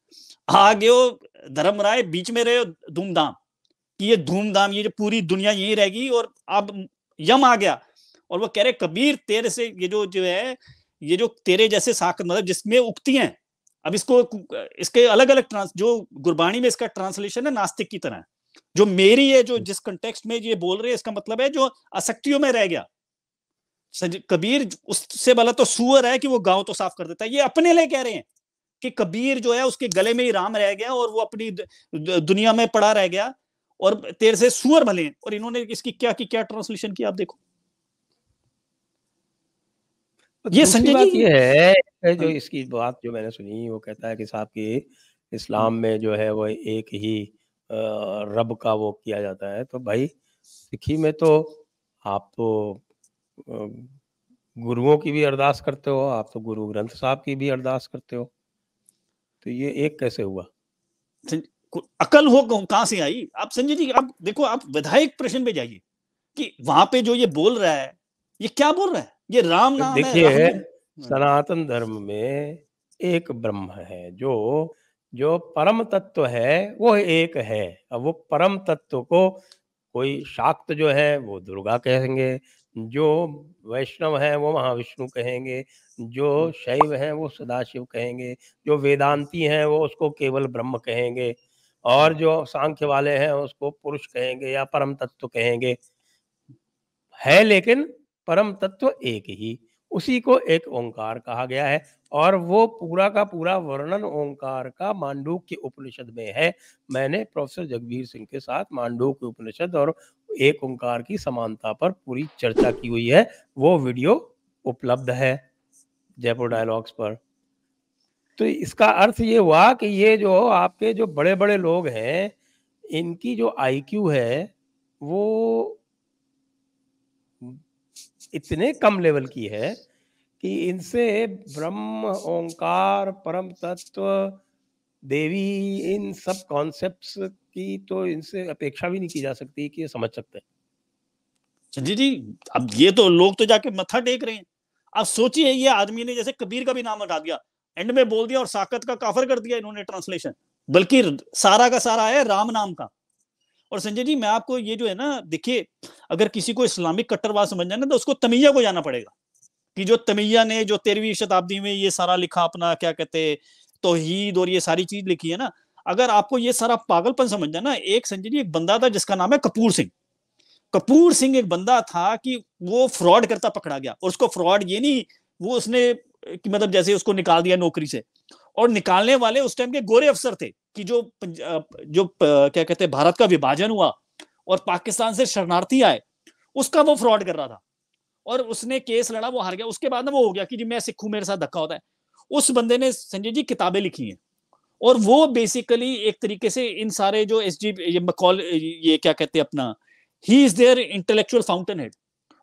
आ हो धर्म राय बीच में रहे धूमधाम कि ये धूमधाम ये जो पूरी दुनिया यही रहेगी और अब यम आ गया और वो कह रहे कबीर तेरे से ये जो जो है ये जो तेरे जैसे साकत मतलब जिसमें उगती हैं अब इसको इसके अलग अलग ट्रांस जो गुरबाणी में इसका ट्रांसलेशन है नास्तिक की तरह जो मेरी है जो जिस कंटेक्स्ट में ये बोल रहे हैं इसका मतलब है जो असक्तियों में रह गया कबीर उससे भला तो सुअर है कि वो गांव तो साफ कर देता है ये अपने लिए कह रहे हैं कि कबीर जो है उसके गले में ही राम रह गया और वो अपनी दुनिया में पड़ा रह गया और तेर से सुअर भले और इन्होंने इसकी क्या की क्या ट्रांसलेशन की आप देखो तो ये संजय जी ये है जो हाँ। इसकी बात जो मैंने सुनी वो कहता है कि साहब की इस्लाम हाँ। में जो है वो एक ही रब का वो किया जाता है तो भाई सिखी में तो आप तो गुरुओं की भी अरदास करते हो आप तो गुरु ग्रंथ साहब की भी अरदास करते हो तो ये एक कैसे हुआ अकल हो कहां से आई आप संजय जी आप देखो आप विधायक प्रश्न पे जाइए कि वहां पे जो ये बोल रहा है ये क्या बोल रहा है ये राम नाम देखिए सनातन धर्म में एक ब्रह्म है जो जो परम तत्व है वो एक है अब वो परम तत्व को कोई शाक्त जो है वो दुर्गा कहेंगे जो वैष्णव हैं वो महाविष्णु कहेंगे जो शैव हैं वो सदाशिव कहेंगे जो वेदांती हैं वो उसको केवल ब्रह्म कहेंगे और जो सांख्य वाले हैं उसको पुरुष कहेंगे या परम तत्व कहेंगे है लेकिन परम तत्व एक ही उसी को एक ओंकार कहा गया है और वो पूरा का पूरा वर्णन ओंकार का मांडूक के उपनिषद में है मैंने प्रोफेसर जगबीर सिंह के साथ मांडूक उपनिषद और एक ओंकार की समानता पर पूरी चर्चा की हुई है वो वीडियो उपलब्ध है जयपुर डायलॉग्स पर तो इसका अर्थ ये हुआ कि ये जो आपके जो बड़े बड़े लोग हैं इनकी जो आईक्यू है वो इतने कम लेवल की है कि इनसे ब्रह्म ओंकार परम तत्व देवी इन सब कॉन्सेप्ट्स की तो इनसे अपेक्षा भी नहीं की जा सकती कि ये समझ सकते हैं अच्छा, जी जी अब ये तो लोग तो जाके मथा टेक रहे हैं अब सोचिए ये आदमी ने जैसे कबीर का भी नाम हटा दिया एंड में बोल दिया और साकत का काफर कर दिया इन्होंने ट्रांसलेशन बल्कि सारा का सारा है राम नाम का और संजय जी मैं आपको ये जो है ना देखिए अगर किसी को इस्लामिक कट्टरवाद समझना ना तो उसको तमैया को जाना पड़ेगा कि जो तमैया ने जो तेरहवीं शताब्दी में ये सारा लिखा अपना क्या कहते तोहीद और ये सारी चीज लिखी है ना अगर आपको ये सारा पागलपन समझना ना एक संजय जी एक बंदा था जिसका नाम है कपूर सिंह कपूर सिंह एक बंदा था कि वो फ्रॉड करता पकड़ा गया और उसको फ्रॉड ये नहीं वो उसने कि मतलब जैसे उसको निकाल दिया नौकरी से और निकालने वाले उस टाइम के गोरे अफसर थे कि जो जो क्या कहते हैं भारत का विभाजन हुआ और पाकिस्तान से शरणार्थी आए उसका वो फ्रॉड कर रहा था और उसने केस लड़ा वो हार गया उसके बाद ना वो हो गया कि जी मैं सिखू मेरे साथ धक्का होता है उस बंदे ने संजय जी किताबें लिखी हैं और वो बेसिकली एक तरीके से इन सारे जो एस जी ये मकौल ये क्या कहते हैं अपना he is their intellectual fountain head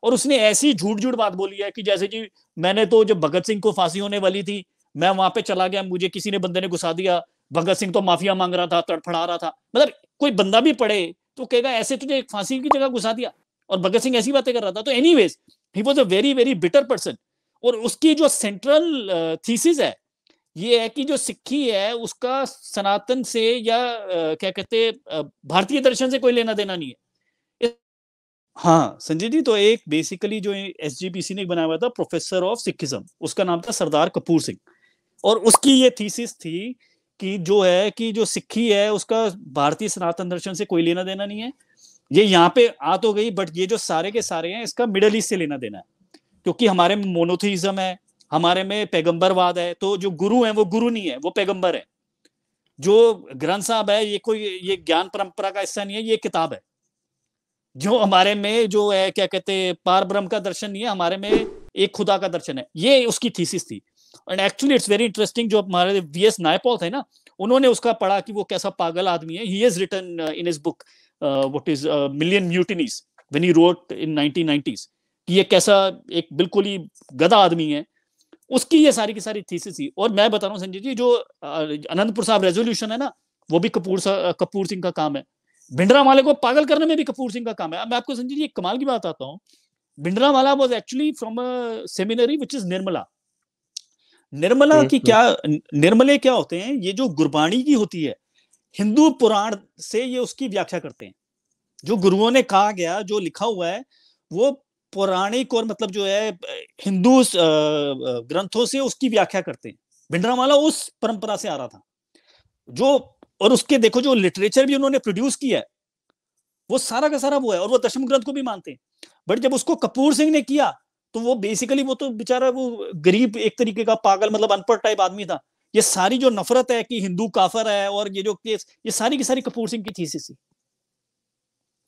और उसने ऐसी झूठ झूठ बात बोली है कि जैसे जी मैंने तो जब भगत सिंह को फांसी होने वाली थी मैं वहां पे चला गया मुझे किसी ने बंदे ने घुसा दिया भगत सिंह तो माफिया मांग रहा था तड़फड़ा रहा था मतलब कोई बंदा भी पढ़े तो कहेगा ऐसे तुझे फांसी की जगह घुसा दिया और भगत सिंह ऐसी बातें कर रहा था तो anyways he was a very very bitter person और उसकी जो सेंट्रल थीसिस है ये है कि जो सिक्खी है उसका सनातन से या क्या कहते भारतीय दर्शन से कोई लेना देना नहीं है हाँ संजय जी तो एक बेसिकली जो एस जी पी सी ने बनाया हुआ था प्रोफेसर ऑफ सिखिज्म उसका नाम था सरदार कपूर सिंह और उसकी ये थीसिस थी कि जो है कि जो सिक्खी है उसका भारतीय सनातन दर्शन से कोई लेना देना नहीं है ये यहाँ पे आ तो गई बट ये जो सारे के सारे हैं इसका मिडल ईस्ट से लेना देना है क्योंकि हमारे में मोनोथिज्म है हमारे में पैगंबरवाद है तो जो गुरु है वो गुरु नहीं है वो पैगंबर है जो ग्रंथ साहब है ये कोई ये ज्ञान परंपरा का हिस्सा नहीं है ये किताब है जो हमारे में जो है क्या कहते हैं पार ब्रह्म का दर्शन नहीं है हमारे में एक खुदा का दर्शन है ये उसकी थीसिस थी and actually it's very interesting जो हमारे वी एस नायपॉल थे ना उन्होंने उसका पढ़ा कि वो कैसा पागल आदमी है he is written in his book what is million mutinies when he wrote in nineteen nineties कि ये कैसा एक बिल्कुल ही गधा आदमी है उसकी ये सारी की सारी थीसिस थी और मैं बता रहा हूँ संजय जी जो अनंतपुर साहब रेजोल्यूशन है ना वो भी कपूर कपूर सिंह का काम है भिंडरा वाले को पागल करने में भी कपूर सिंह का काम है मैं आपको संजय जी एक कमाल की बात आता हूँ Bhindranwale was actually from seminary which is Nirmala Nirmala hmm, की हम्म। क्या निर्मले क्या होते हैं ये जो गुरबाणी की होती है हिंदू पुराण से ये उसकी व्याख्या करते हैं जो गुरुओं ने कहा गया जो लिखा हुआ है वो पौराणिक और मतलब जो है हिंदू ग्रंथों से उसकी व्याख्या करते हैं भिंडरावाला उस परंपरा से आ रहा था जो और उसके देखो जो लिटरेचर भी उन्होंने प्रोड्यूस किया है वो सारा का सारा वो है और वो दशम ग्रंथ को भी मानते हैं बट जब उसको कपूर सिंह ने किया तो वो बेसिकली वो तो बेचारा वो गरीब एक तरीके का पागल मतलब अनपढ़ टाइप आदमी था ये सारी जो नफरत है कि हिंदू काफर है और ये जो केस ये सारी की सारी कपूर सिंह की थीसिस थी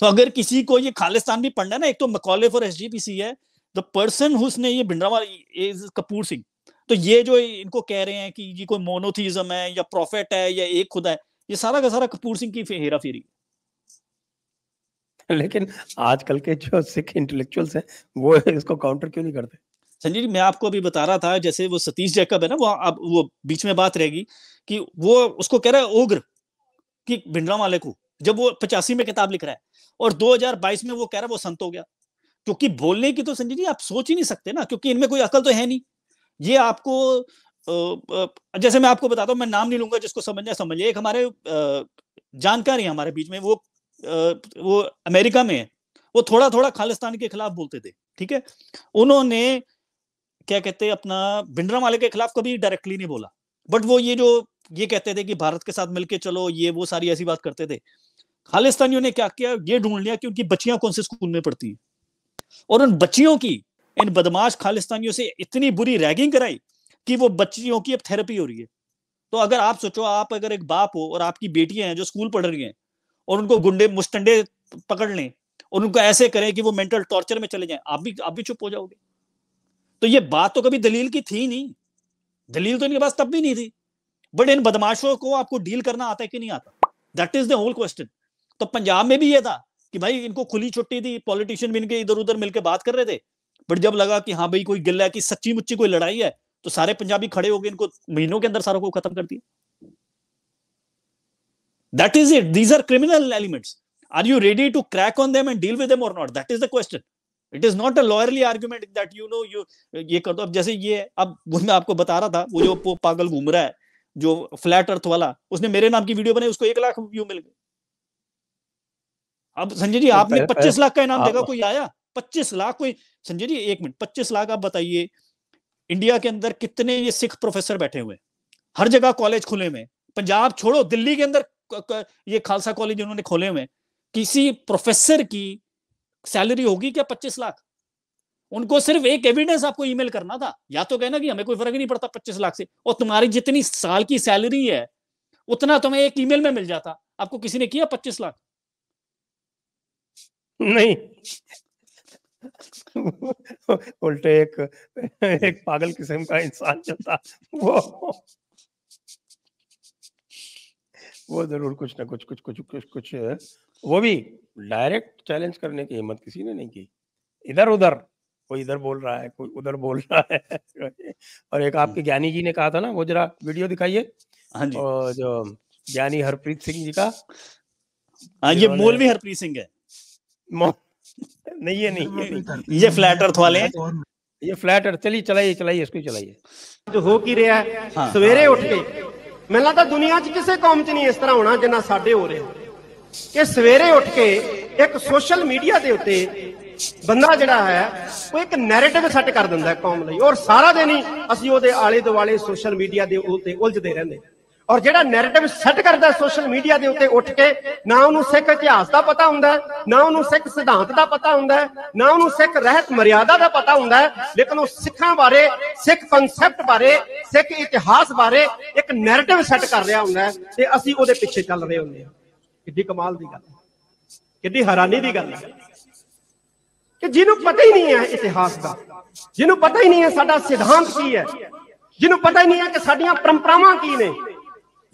तो अगर किसी को ये खालिस्तान भी पढ़ना है ना एक तो मकौले फॉर एस है द पर्सन हुसने ये भिंडरावाल इज कपूर सिंह तो ये जो इनको कह रहे हैं कि ये कोई मोनोथीज्म है या प्रॉफिट है या एक खुदा है ये सारा का सारा कपूर सिंह की हेरा फेरी लेकिन आजकल के जो सिख इंटेलेक्चुअल्स हैं वो इसको काउंटर क्यों नहीं करते संजय जी मैं आपको अभी बता रहा था जैसे वो सतीश जैकब है ना वो अब वो बीच में बात रहेगी कि वो उसको कह रहा है ओग्र कि भिंडरा वाले को जब वो पचासी में किताब लिख रहा है और 2022 में वो कह रहा वो संत हो गया क्योंकि बोलने की तो संजय जी आप सोच ही नहीं सकते ना क्योंकि इनमें कोई अकल तो है नहीं ये आपको जैसे मैं आपको बताता हूँ मैं नाम नहीं लूंगा जिसको समझना समझिए एक हमारे जानकारी है हमारे बीच में वो वो अमेरिका में है वो थोड़ा थोड़ा खालिस्तान के खिलाफ बोलते थे ठीक है उन्होंने क्या कहते हैं अपना भिंडरा वाले के खिलाफ कभी डायरेक्टली नहीं बोला बट वो ये जो ये कहते थे कि भारत के साथ मिलके चलो ये वो सारी ऐसी बात करते थे खालिस्तानियों ने क्या किया ये ढूंढ लिया कि उनकी बच्चियां कौन से स्कूल में पढ़ती हैं और उन बच्चियों की इन बदमाश खालिस्तानियों से इतनी बुरी रैगिंग कराई कि वो बच्चियों की अब थेरेपी हो रही है तो अगर आप सोचो आप अगर एक बाप हो और आपकी बेटियां हैं जो स्कूल पढ़ रही हैं और उनको गुंडे मुस्टंडे पकड़ लें और उनको ऐसे करें कि वो मेंटल टॉर्चर में चले जाएं आप भी आप भी चुप हो जाओगे तो ये बात तो कभी दलील की थी नहीं दलील तो इनके पास तब भी नहीं थी बट इन बदमाशों को आपको डील करना आता है कि नहीं आता that is the whole question तो पंजाब में भी ये था कि भाई इनको खुली छुट्टी थी पॉलिटिशियन भी इनके इधर उधर मिलकर बात कर रहे थे बट जब लगा कि हाँ भाई कोई गिल्ला है कि सच्ची मुच्ची कोई लड़ाई है तो सारे पंजाबी खड़े हो गए इनको महीनों के अंदर सारों को खत्म कर दिया that is it these are criminal elements are you ready to crack on them and deal with them और not that is the question it is not a lawyerly argument that you know you ये कर दो अब जैसे ये अब मैं आपको बता रहा था वो जो पागल घूम रहा है जो फ्लैट अर्थ वाला उसने मेरे नाम की वीडियो बनाई उसको एक लाख व्यू मिल गए अब संजय जी तो आपने पच्चीस लाख का इनाम देगा कोई आया पच्चीस लाख कोई संजय जी एक मिनट पच्चीस लाख आप बताइए इंडिया के अंदर कितने ये सिख प्रोफेसर बैठे हुए हर जगह कॉलेज खुले हुए पंजाब छोड़ो दिल्ली के अंदर ये खालसा कॉलेज उन्होंने खोले हुए किसी प्रोफेसर की सैलरी होगी क्या पच्चीस लाख उनको सिर्फ एक एविडेंस आपको ईमेल करना था या तो कहना कि हमें कोई फर्क नहीं पड़ता पच्चीस लाख से और तुम्हारी जितनी साल की सैलरी है उतना तुम्हें एक ईमेल में मिल जाता आपको किसी ने किया पच्चीस लाख नहीं उल्टे एक एक पागल किस्म का इंसान जो था वो वो जरूर कुछ ना कुछ कुछ कुछ कुछ कुछ वो भी डायरेक्ट चैलेंज करने की हिम्मत किसी ने नहीं की इधर उधर कोई इधर बोल रहा है कोई उधर बोल रहा है और एक आपके ज्ञानी जी ने कहा था ना वो जरा वीडियो दिखाइए हाँ और जो ज्ञानी हरप्रीत सिंह जी का आ, हाँ, ये बोल भी हरप्रीत सिंह है नहीं है नहीं है ये फ्लैट अर्थ वाले हैं ये फ्लैट अर्थ चलिए चलाइए चलाइए इसको चलाइए ਜੋ ਹੋ ਕੀ ਰਿਹਾ ਹੈ? ਹਾਂ। ਸਵੇਰੇ ਉੱਠ ਕੇ ਮੈਨੂੰ ਲੱਗਦਾ ਦੁਨੀਆ 'ਚ ਕਿਸੇ ਕੌਮ 'ਚ ਨਹੀਂ ਇਸ ਤਰ੍ਹਾਂ ਹੋਣਾ ਜਿੰਨਾ ਸਾਡੇ ਹੋ ਰਿਹਾ ਕਿ ਸਵੇਰੇ ਉੱਠ ਕੇ ਇੱਕ ਸੋਸ਼ਲ ਮੀਡੀਆ ਦੇ ਉੱਤੇ ਬੰਦਾ ਜਿਹੜਾ ਹੈ ਉਹ ਇੱਕ ਨੈਰੇਟਿਵ ਸੈੱਟ ਕਰ ਦਿੰਦਾ ਹੈ ਕੌਮ ਲਈ ਔਰ ਸਾਰਾ ਦਿਨ ਹੀ ਅਸੀਂ ਉਹਦੇ ਆਲੇ ਦੁਆਲੇ ਸੋਸ਼ਲ ਮੀਡੀਆ ਦੇ ਉੱਤੇ ਉਲਝਦੇ ਰਹਿੰਦੇ ਔਰ ਜਿਹੜਾ ਨੈਰੇਟਿਵ ਸੈੱਟ ਕਰਦਾ ਸੋਸ਼ਲ ਮੀਡੀਆ ਦੇ ਉੱਤੇ ਉੱਠ ਕੇ ਨਾ ਉਹਨੂੰ ਸਿੱਖ ਇਤਿਹਾਸ ਦਾ ਪਤਾ ਹੁੰਦਾ ਨਾ ਉਹਨੂੰ ਸਿੱਖ ਸਿਧਾਂਤ ਦਾ ਪਤਾ ਹੁੰਦਾ ਨਾ ਉਹਨੂੰ ਸਿੱਖ ਰਹਿਤ ਮਰਿਆਦਾ ਦਾ ਪਤਾ ਹੁੰਦਾ ਲੇਕਿਨ ਉਹ ਸਿੱਖਾਂ ਬਾਰੇ ਸਿੱਖ ਕਨਸੈਪਟ ਬਾਰੇ ਸਿੱਖ ਇਤਿਹਾਸ ਬਾਰੇ ਇੱਕ ਨੈਰੇਟਿਵ ਸੈੱਟ ਕਰ ਰਿਹਾ ਹੁੰਦਾ ਤੇ ਅਸੀਂ ਉਹਦੇ ਪਿੱਛੇ ਚੱਲ ਰਹੇ ਹੁੰਦੇ ਹਾਂ ਕਿੱਡੀ ਕਮਾਲ ਦੀ ਗੱਲ ਕਿੱਡੀ ਹੈਰਾਨੀ ਦੀ ਗੱਲ ਹੈ ਕਿ ਜਿਹਨੂੰ ਪਤਾ ਹੀ ਨਹੀਂ ਹੈ ਇਤਿਹਾਸ ਦਾ ਜਿਹਨੂੰ ਪਤਾ ਹੀ ਨਹੀਂ ਹੈ ਸਾਡਾ ਸਿਧਾਂਤ ਕੀ ਹੈ ਜਿਹਨੂੰ ਪਤਾ ਹੀ ਨਹੀਂ ਹੈ ਕਿ ਸਾਡੀਆਂ ਪਰੰਪਰਾਵਾਂ ਕੀ ਨੇ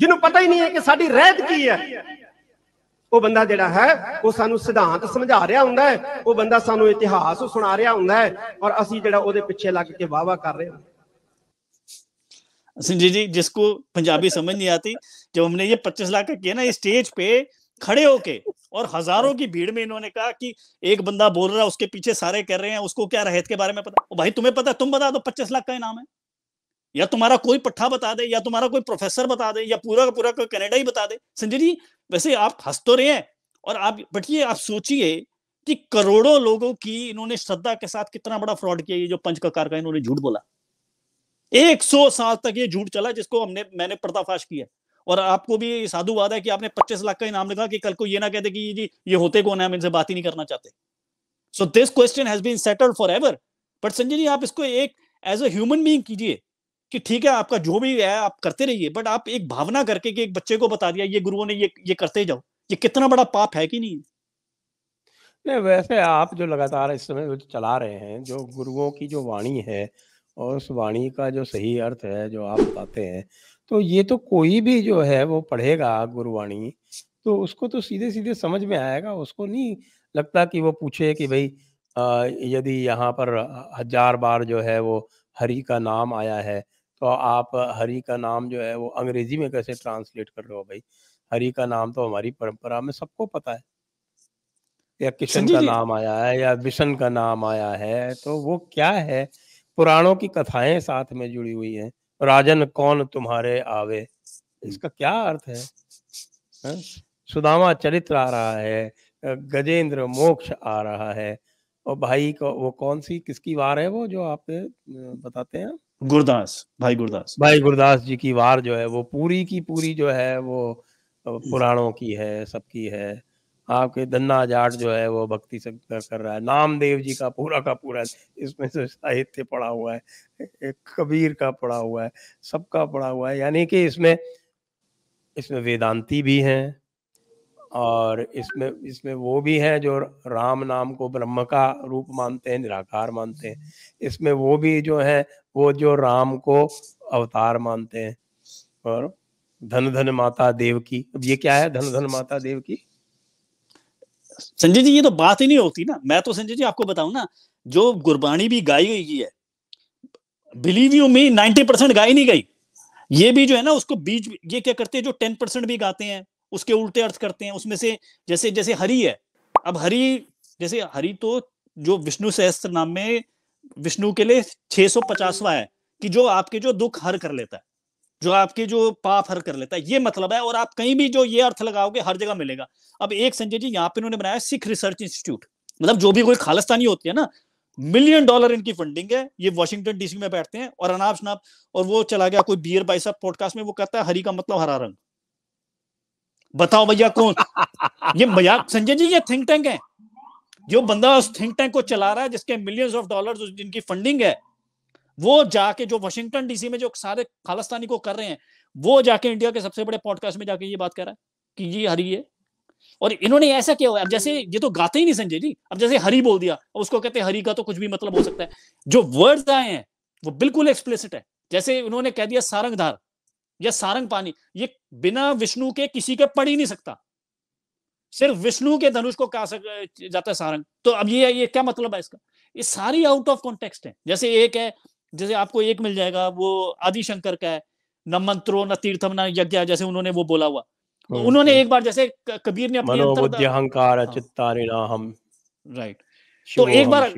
जिन्हों पता ही नहीं है कि साड़ी रहत की है ਉਹ बंदा ਜਿਹੜਾ है ਉਹ ਸਾਨੂੰ सिद्धांत समझा रहा ਹੁੰਦਾ ਹੈ ਉਹ ਬੰਦਾ ਸਾਨੂੰ ਇਤਿਹਾਸ ਸੁਣਾ ਰਿਹਾ ਹੁੰਦਾ ਹੈ ਔਰ ਅਸੀਂ ਜਿਹੜਾ ਉਹਦੇ ਪਿੱਛੇ ਲੱਗ ਕੇ ਵਾਵਾ जी जी जिसको पंजाबी समझ नहीं आती जब हमने ये पच्चीस लाख का किया ना स्टेज पे खड़े होके और हजारों की भीड़ में इन्होंने कहा कि एक बंदा बोल रहा है उसके पीछे सारे कर रहे हैं उसको क्या रहत के बारे में पता भाई तुम्हें पता तुम बता दो पच्चीस लाख का इनाम है या तुम्हारा कोई पट्ठा बता दे या तुम्हारा कोई प्रोफेसर बता दे या पूरा का पूरा कनाडा ही बता दे संजय जी वैसे आप हंस तो रहे हैं और आप बटिए आप सोचिए कि करोड़ों लोगों की इन्होंने श्रद्धा के साथ कितना बड़ा फ्रॉड किया ये जो पंच ककार का इन्होंने झूठ बोला एक सौ साल तक ये झूठ चला जिसको हमने मैंने पर्दाफाश किया और आपको भी साधुवाद है कि आपने पच्चीस लाख का इनाम लिखा कि कल को ये ना कहते कि जी ये होते कौन है हम इनसे बात ही नहीं करना चाहते so this question has been settled for ever but Sanjay ji आप इसको एक एज अ ह्यूमन बींग कीजिए कि ठीक है आपका जो भी है आप करते रहिए बट आप एक भावना करके कि एक बच्चे को बता दिया ये गुरुओं ने ये ये करते जाओ ये कितना बड़ा पाप है कि नहीं नहीं वैसे आप जो लगातार इस समय चला रहे हैं जो गुरुओं की जो वाणी है और उस वाणी का जो सही अर्थ है जो आप बताते हैं तो ये तो कोई भी जो है वो पढ़ेगा गुरुवाणी तो उसको तो सीधे सीधे समझ में आएगा उसको नहीं लगता कि वो पूछे कि भाई यदि यहाँ पर हजार बार जो है वो हरि का नाम आया है तो आप हरी का नाम जो है वो अंग्रेजी में कैसे ट्रांसलेट कर रहे हो भाई हरी का नाम तो हमारी परंपरा में सबको पता है या किशन का नाम आया है या विशन का नाम आया है तो वो क्या है पुराणों की कथाएं साथ में जुड़ी हुई हैं राजन कौन तुम्हारे आवे इसका क्या अर्थ है है? हाँ? सुदामा चरित्र आ रहा है गजेंद्र मोक्ष आ रहा है और भाई को वो कौन सी किसकी वार है वो जो आप बताते हैं गुरदास भाई गुरदास भाई गुरदास जी की वार जो है वो पूरी की पूरी जो है वो पुराणों की है सबकी है आपके धन्ना जाट जो है वो भक्ति कर रहा है नामदेव जी का पूरा का पूरा इसमें से साहित्य पड़ा हुआ है कबीर का पड़ा हुआ है सबका पड़ा हुआ है यानी कि इसमें इसमें वेदांती भी हैं और इसमें इसमें वो भी हैं जो राम नाम को ब्रह्म का रूप मानते हैं निराकार मानते हैं इसमें वो भी जो है वो जो राम को अवतार मानते हैं और धन धन माता देव की अब ये क्या है धन धन माता देव की संजय जी ये तो बात ही नहीं होती ना मैं तो संजय जी आपको बताऊं ना जो गुरबाणी भी गाई गई है believe you me ninety percent गाई नहीं गई ये भी जो है ना उसको बीच ये क्या करते हैं जो टेन परसेंट भी गाते हैं उसके उल्टे अर्थ करते हैं उसमें से जैसे जैसे हरि है अब हरि जैसे हरि तो जो विष्णु सहस्त्र नाम में विष्णु के लिए छे सौ पचासवा है कि जो आपके जो दुख हर कर लेता है जो आपके जो पाप हर कर लेता है ये मतलब है और आप कहीं भी जो ये अर्थ लगाओगे हर जगह मिलेगा अब एक संजय जी यहाँ पे इन्होंने बनाया सिख रिसर्च इंस्टीट्यूट मतलब जो भी कोई खालिस्तानी होती है ना मिलियन डॉलर इनकी फंडिंग है ये वॉशिंगटन डीसी में बैठते हैं और अनाब शनाब और वो चला गया कोई बियर बाई साहब पॉडकास्ट में वो कहता है हरी का मतलब हरा रंग बताओ भैया कौन ये मजाक संजय जी ये थिंक टैंक है जो बंदा उस थिंक टैंक को चला रहा है जिसके मिलियंस ऑफ डॉलर्स जिनकी फंडिंग है वो जाके जो वाशिंगटन डीसी में जो सारे खालिस्तानी को कर रहे हैं वो जाके इंडिया के सबसे बड़े पॉडकास्ट में जाके ये बात कर रहा है कि ये हरी है और इन्होंने ऐसा क्या हुआ अब जैसे ये तो गाते ही नहीं संजय जी अब जैसे हरी बोल दिया अब उसको कहते हैं हरी का तो कुछ भी मतलब हो सकता है जो वर्ड्स आए हैं वो बिल्कुल एक्सप्लेसिट है जैसे उन्होंने कह दिया सारंगधार या सारंग पानी ये बिना विष्णु के किसी के पढ़ ही नहीं सकता सिर्फ विष्णु के धनुष को कहा जाता है सारंग तो अब ये ये क्या मतलब है इसका ये सारी आउट ऑफ कॉन्टेक्स्ट है जैसे एक है जैसे आपको एक मिल जाएगा वो आदिशंकर का है न मंत्रो न तीर्थम न यज्ञ जैसे उन्होंने वो बोला हुआ तो उन्होंने एक बार जैसे कबीर ने अपने अहंकार हाँ। राइट तो एक बार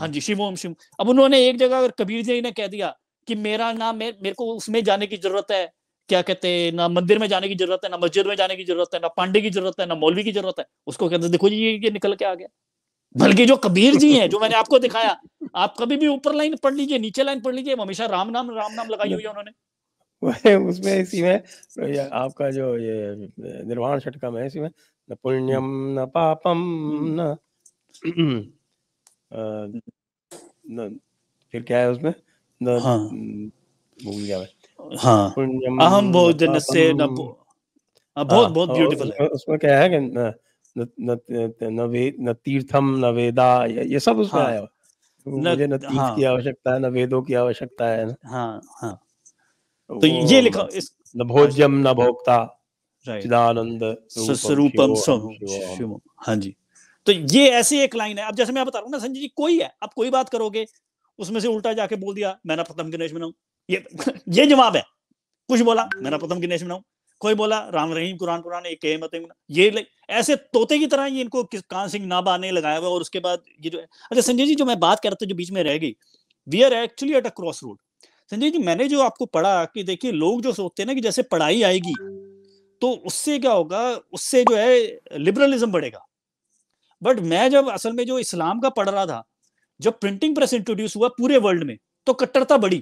हाँ जी शिवोम शिव अब उन्होंने एक जगह अगर कबीर जी ने कह दिया कि मेरा ना मे, मेरे को उसमें जाने की जरूरत है क्या कहते हैं ना मंदिर में जाने की जरूरत है ना मस्जिद में जाने की जरूरत है ना पांडे की जरूरत है ना मौलवी की जरूरत है उसको कहते देखो जी ये निकल के आ गया बल्कि जो कबीर जी हैं जो मैंने आपको दिखाया आप कभी भी ऊपर लाइन पढ़ लीजिए नीचे लाइन पढ़ लीजिए हमेशा राम नाम राम नाम लगाई हुई है उन्होंने उसमें इसी में आपका जो ये निर्वाण छटका है इसी में न पुण्यम न पापम न *clears throat* फिर क्या है उसमें हाँ भूल गया मैं हाँ अहम हाँ, हाँ, बहुत बहुत ब्यूटीफुल उसमें क्या है कि न तीर्थम न वेदा ये सब उसमें हाँ। आया मुझे न तीर्थ की आवश्यकता है न वेदों की आवश्यकता है हाँ हाँ तो ये लिखा इस न भोज्यम न भोक्ता चिदानंद स्वरूपम शिवम हाँ जी तो ये ऐसी एक लाइन है अब जैसे मैं बता रहा हूँ ना संजय जी कोई है आप कोई बात करोगे उसमें से उल्टा जाके बोल दिया मैं ना प्रथम गणेश बनाऊ ये ये जवाब है कुछ बोला मैं ना प्रथम गणेश बनाऊ कोई बोला राम रहीम कुरान कुरान एक मत ये ऐसे तोते की तरह ये इनको कान सिंह नाबा ने लगाया हुआ और उसके बाद ये जो अच्छा संजय जी जो मैं बात कर रहा था जो बीच में रह गई we are actually at a cross road Sanjay ji मैंने जो आपको पढ़ा कि देखिए लोग जो सोचते हैं ना कि जैसे पढ़ाई आएगी तो उससे क्या होगा उससे जो है लिबरलिज्म बढ़ेगा बट मैं जब असल में जो इस्लाम का पढ़ रहा था जब प्रिंटिंग प्रेस इंट्रोड्यूस हुआ पूरे वर्ल्ड में तो कट्टरता बढ़ी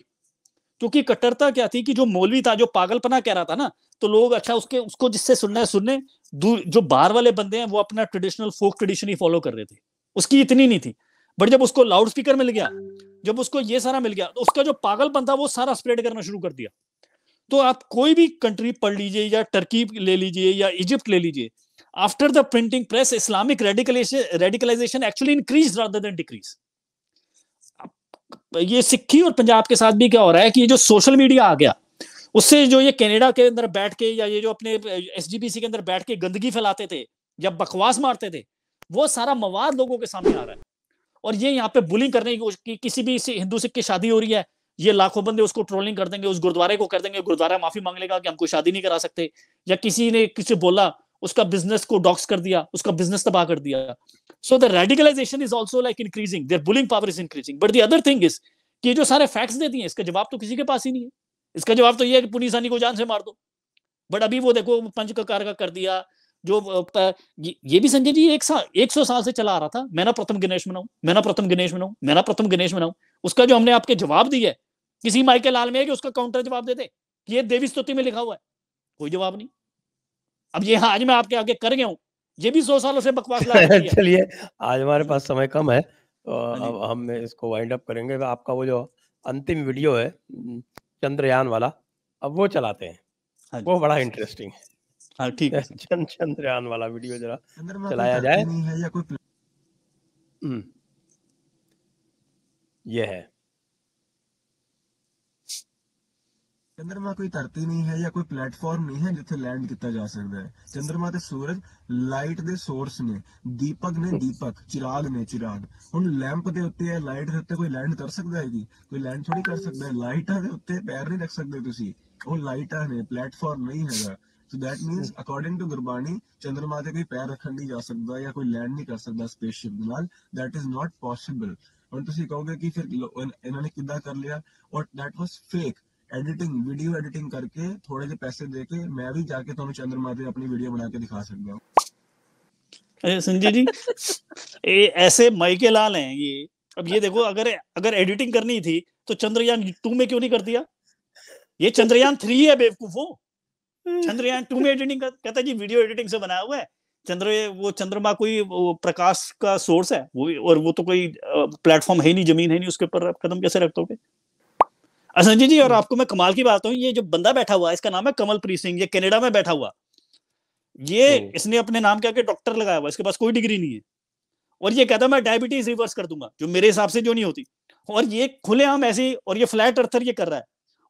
क्योंकि कट्टरता क्या थी कि जो मौलवी था जो पागलपना कह रहा था ना तो लोग अच्छा उसके उसको जिससे सुनना है सुनने जो बाहर वाले बंदे हैं वो अपना ट्रेडिशनल फोक ट्रेडिशन ही फॉलो कर रहे थे उसकी इतनी नहीं थी बट जब उसको लाउड स्पीकर मिल गया जब उसको ये सारा मिल गया तो उसका जो पागलपन था वो सारा स्प्रेड करना शुरू कर दिया तो आप कोई भी कंट्री पढ़ लीजिए या टर्की ले लीजिए या इजिप्ट ले लीजिए after the printing press Islamic radicalization actually increase rather than decrease ये सिक्खी और पंजाब के साथ भी क्या हो रहा है कि ये जो सोशल मीडिया आ गया उससे जो ये कनाडा के अंदर बैठ के या ये जो अपने एस के अंदर बैठ के गंदगी फैलाते थे या बकवास मारते थे वो सारा मवाद लोगों के सामने आ रहा है और ये यहाँ पे बुलिंग करने की कि किसी भी हिंदू सिख की शादी हो रही है ये लाखों बंदे उसको ट्रोलिंग कर देंगे उस गुरुद्वारे को कर देंगे गुरुद्वारा माफी मांग लेगा कि हमको शादी नहीं करा सकते या किसी ने किसी बोला उसका बिजनेस को डॉक्स कर दिया उसका बिजनेस तबाह कर दिया so the radicalization is also like increasing their bullying power is increasing but the other thing is कि जो सारे फैक्ट्स देती हैं इसका जवाब तो किसी के पास ही नहीं है इसका जवाब तो ये है कि पुनीस को जान से मार दो बट अभी वो देखो पंच का कर दिया जो ये भी संजय जी एक साल एक सौ साल से चला आ रहा था मैं ना प्रथम गणेश मनाऊ ना प्रथम गणेश मैं ना प्रथम गणेश बनाऊ उसका जो हमने आपके जवाब दिया है किसी माइके लाल में है कि उसका काउंटर जवाब दे दे ये देवी स्तुति में लिखा हुआ है कोई जवाब नहीं अब ये हाँ आज मैं आपके आगे कर गया हूँ ये भी सौ सालों से बकवास *laughs* चलिए आज हमारे पास समय कम है हाँ अब हम इसको वाइंड अप करेंगे तो आपका वो जो अंतिम वीडियो है चंद्रयान वाला अब वो चलाते हैं हाँ वो बड़ा इंटरेस्टिंग है हाँ ठीक है *laughs* चंद्रयान वाला वीडियो जरा चलाया जाए हम्म। ये है ਚੰਦਰਮਾ ਕੋਈ ਧਰਤੀ ਨਹੀਂ ਹੈ ਜਾਂ ਕੋਈ ਪਲੇਟਫਾਰਮ ਨਹੀਂ ਹੈ ਜਿੱਥੇ ਲੈਂਡ ਕੀਤਾ ਜਾ ਸਕਦਾ ਹੈ ਚੰਦਰਮਾ ਤੇ ਸੂਰਜ ਲਾਈਟ ਦੇ ਸੋਰਸ ਨੇ ਦੀਪਕ ਨੇ ਦੀਪਕ ਚਿਰਾਗ ਨੇ ਚਿਰਾਗ ਹੁਣ ਲੈਂਪ ਦੇ ਉੱਤੇ ਹੈ ਲਾਈਟ ਦੇ ਉੱਤੇ ਕੋਈ ਲੈਂਡ ਕਰ ਸਕਦਾ ਹੈ ਜੀ ਕੋਈ ਲੈਂਡ ਥੋੜੀ ਕਰ ਸਕਦਾ ਹੈ ਲਾਈਟਾਂ ਦੇ ਉੱਤੇ ਪੈਰ ਨਹੀਂ ਰੱਖ ਸਕਦੇ ਤੁਸੀਂ ਉਹ ਲਾਈਟਾਂ ਨੇ ਪਲੇਟਫਾਰਮ ਨਹੀਂ ਹੈਗਾ so that means according to Gurbani ਚੰਦਰਮਾ ਤੇ ਕੋਈ ਪੈਰ ਰੱਖਣ ਨਹੀਂ ਜਾ ਸਕਦਾ ਜਾਂ ਕੋਈ ਲੈਂਡ ਨਹੀਂ ਕਰ ਸਕਦਾ ਸਪੇਸਸ਼ਿਪ ਨਾਲ ਦੈਟ ਇਜ਼ ਨਾਟ ਪੋਸੀਬਲ ਹੁਣ ਤੁਸੀਂ ਕਹੋਗੇ ਕਿ ਫਿਰ ਇਹਨਾਂ ਨੇ ਕਿੱਦਾਂ ਕਰ ਲਿਆ ਔਰ that was fake editing video editing करके थोड़े से पैसे दे के मैं भी जाके तो चंद्रमा पे अपनी वीडियो बना के दिखा सकता हूँ संजय जी ए, ऐसे माइके लाल हैं ये अब ये देखो अगर अगर एडिटिंग करनी थी तो चंद्रयान टू में क्यों नहीं कर दिया ये चंद्रयान थ्री है बेवकूफो चंद्रयान टू में एडिटिंग कर, कहता जी वीडियो एडिटिंग से बनाया हुआ है चंद्र वो चंद्रमा कोई वो प्रकाश का सोर्स है वो और वो तो कोई प्लेटफॉर्म है नहीं जमीन है नहीं उसके ऊपर कदम कैसे रखते हो संजय जी और आपको मैं कमाल की बात हूँ ये जो बंदा बैठा हुआ है इसका नाम है कमलप्रीत सिंह ये कनाडा में बैठा हुआ ये इसने अपने नाम क्या डॉक्टर लगाया हुआ इसके पास कोई डिग्री नहीं है और ये कहता मैं डायबिटीज रिवर्स कर दूंगा जो मेरे हिसाब से जो नहीं होती और ये खुलेआम ऐसे और ये फ्लैट अर्थर ये कर रहा है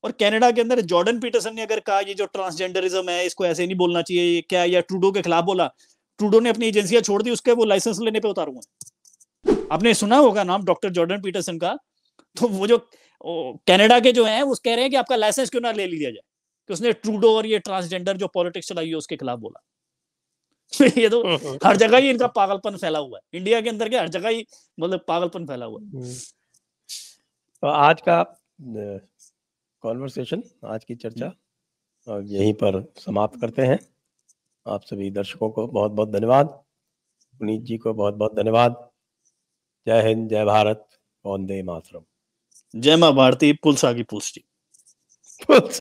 और कनाडा के अंदर जॉर्डन पीटरसन ने अगर कहा ये जो ट्रांसजेंडरिज्म है इसको ऐसे नहीं बोलना चाहिए ये क्या या ट्रूडो के खिलाफ बोला ट्रूडो ने अपनी एजेंसियां छोड़ दी उसके वो लाइसेंस लेने पे उतारू आपने सुना होगा नाम डॉक्टर जॉर्डन पीटरसन का तो वो जो कनाडा के जो हैं वो कह रहे हैं कि आपका लाइसेंस क्यों ना ले लिया जाए कि उसने ट्रूडो और ये ट्रांसजेंडर जो पॉलिटिक्स चलाई है उसके खिलाफ बोला *laughs* ये तो हम्म, हम्म। हर जगह ही इनका पागलपन फैला हुआ है इंडिया के अंदर के हर जगह ही मतलब पागलपन फैला हुआ है हम्म। तो आज का कॉन्वर्सेशन आज की चर्चा यहीं पर समाप्त करते हैं आप सभी दर्शकों को बहुत बहुत धन्यवाद पुनीत जी को बहुत बहुत धन्यवाद जय हिंद जय भारत वंदे मातरम जय मां भारती पुलसा की पुष्टि